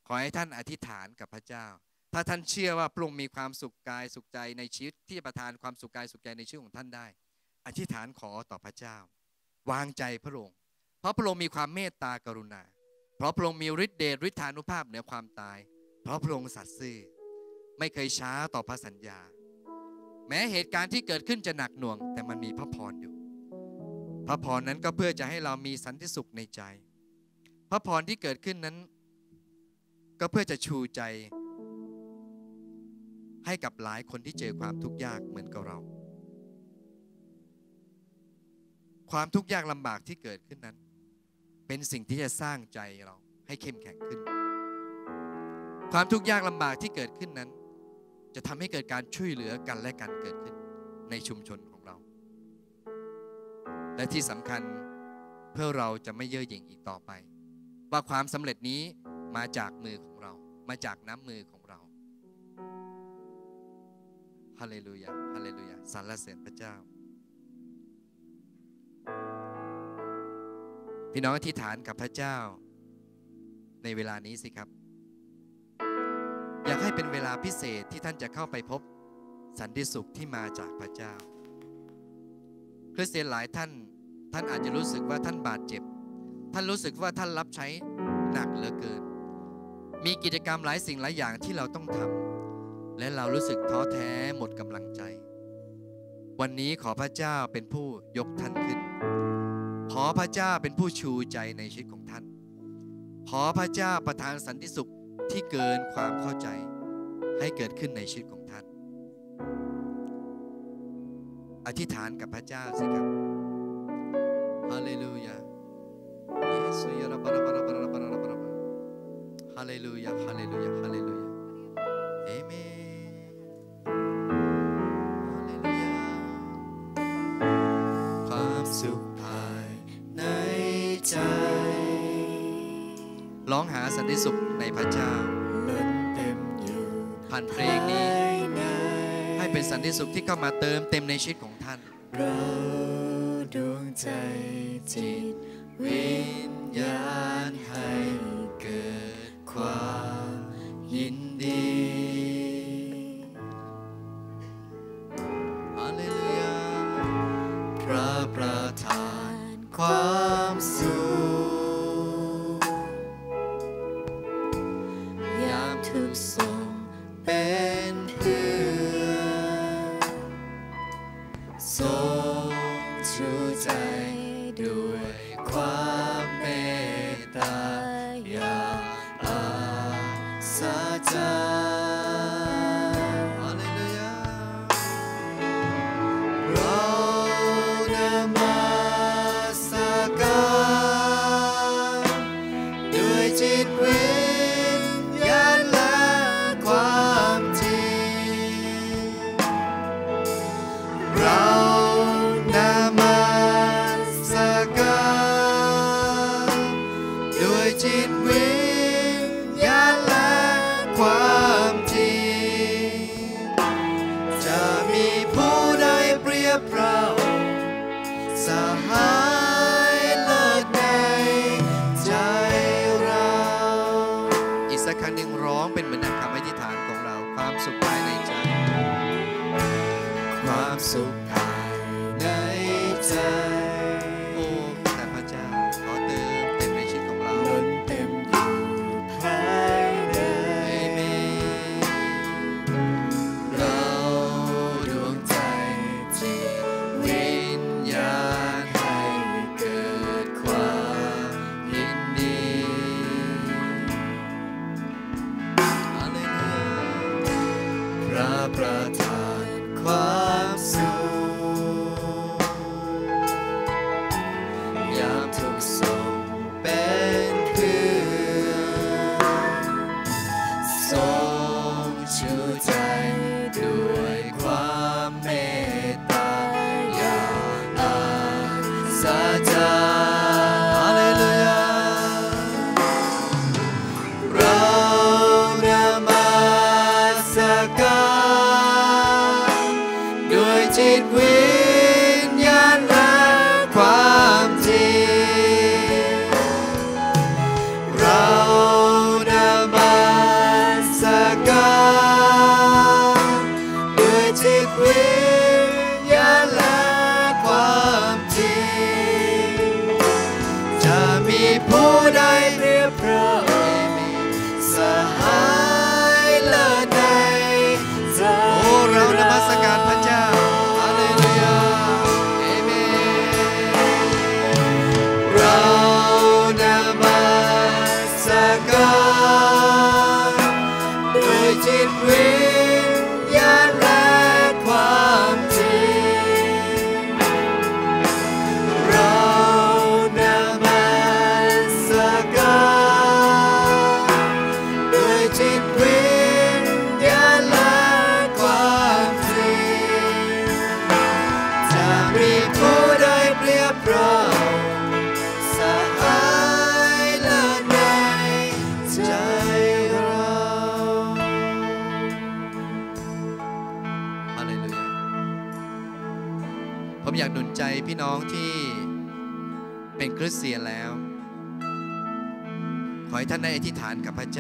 ขอให้ท่านอธิษฐานกับพระเจ้า ถ้าท่านเชื่อว่าพระองค์มีความสุขกายสุขใจในชีวิตที่ประทานความสุขกายสุขใจในชีวิตของท่านได้ อธิษฐานขอต่อพระเจ้า วางใจพระองค์เพราะพระองค์มีความเมตตากรุณา เพราะพระองค์มีฤทธิเดชฤทธานุภาพเหนือความตาย เพราะพระองค์สัตย์ซื่อไม่เคยช้าต่อพระสัญญาแม้เหตุการณ์ที่เกิดขึ้นจะหนักหน่วง แต่มันมีพระพรอยู่ พระพรนั้นก็เพื่อจะให้เรามีสันติสุขในใจ พระพรที่เกิดขึ้นนั้น ก็เพื่อจะชูใจ ให้กับหลายคนที่เจอความทุกข์ยากเหมือนกับเรา ความทุกข์ยากลำบากที่เกิดขึ้นนั้น เป็นสิ่งที่จะสร้างใจเราให้เข้มแข็งขึ้น ความทุกข์ยากลำบากที่เกิดขึ้นนั้นจะทำให้เกิดการช่วยเหลือกันและกันเกิดขึ้นในชุมชนของเรา และที่สำคัญเพื่อเราจะไม่เย่อหยิ่งอีกต่อไป ว่าความสำเร็จนี้มาจากมือของเรา มาจากน้ำมือของเราฮาเลลูยาฮาเลลูยาสรรเสริญพระเจ้าพี่น้องอธิษฐานกับพระเจ้า ในเวลานี้สิครับอยากให้เป็นเวลาพิเศษที่ท่านจะเข้าไปพบ สันติสุขที่มาจากพระเจ้าคริสเตียนหลายท่านท่านอาจจะรู้สึกว่าท่านบาดเจ็บ ท่านรู้สึกว่าท่านรับใช้หนักเหลือเกิน มีกิจกรรมหลายสิ่งหลายอย่างที่เราต้องทำและเรารู้สึกท้อแท้หมดกำลังใจ วันนี้ขอพระเจ้าเป็นผู้ยกท่านขึ้นขอพระเจ้าเป็นผู้ชูใจในชีวิตของท่านขอพระเจ้าประทานสันติสุขที่เกินความเข้าใจให้เกิดขึ้นในชีวิตของท่าน อธิษฐานกับพระเจ้าสิครับ ฮาเลลูยาเยซูยาราบาราบาราบาราบาราบาราฮาเลลูยา ฮาเลลูยา ฮาเลลูยาานเพลงนี้ให้เป็นสันติสุขที่เข้ามาเติมเต็มในชีวิตของท่าน เราดวงใจจิตวิญญาณให้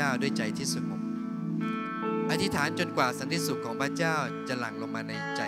จ้าด้วยใจที่สงบอธิษฐานจนกว่าสันติสุขของพระเจ้าจะหลั่งลงมาในใจ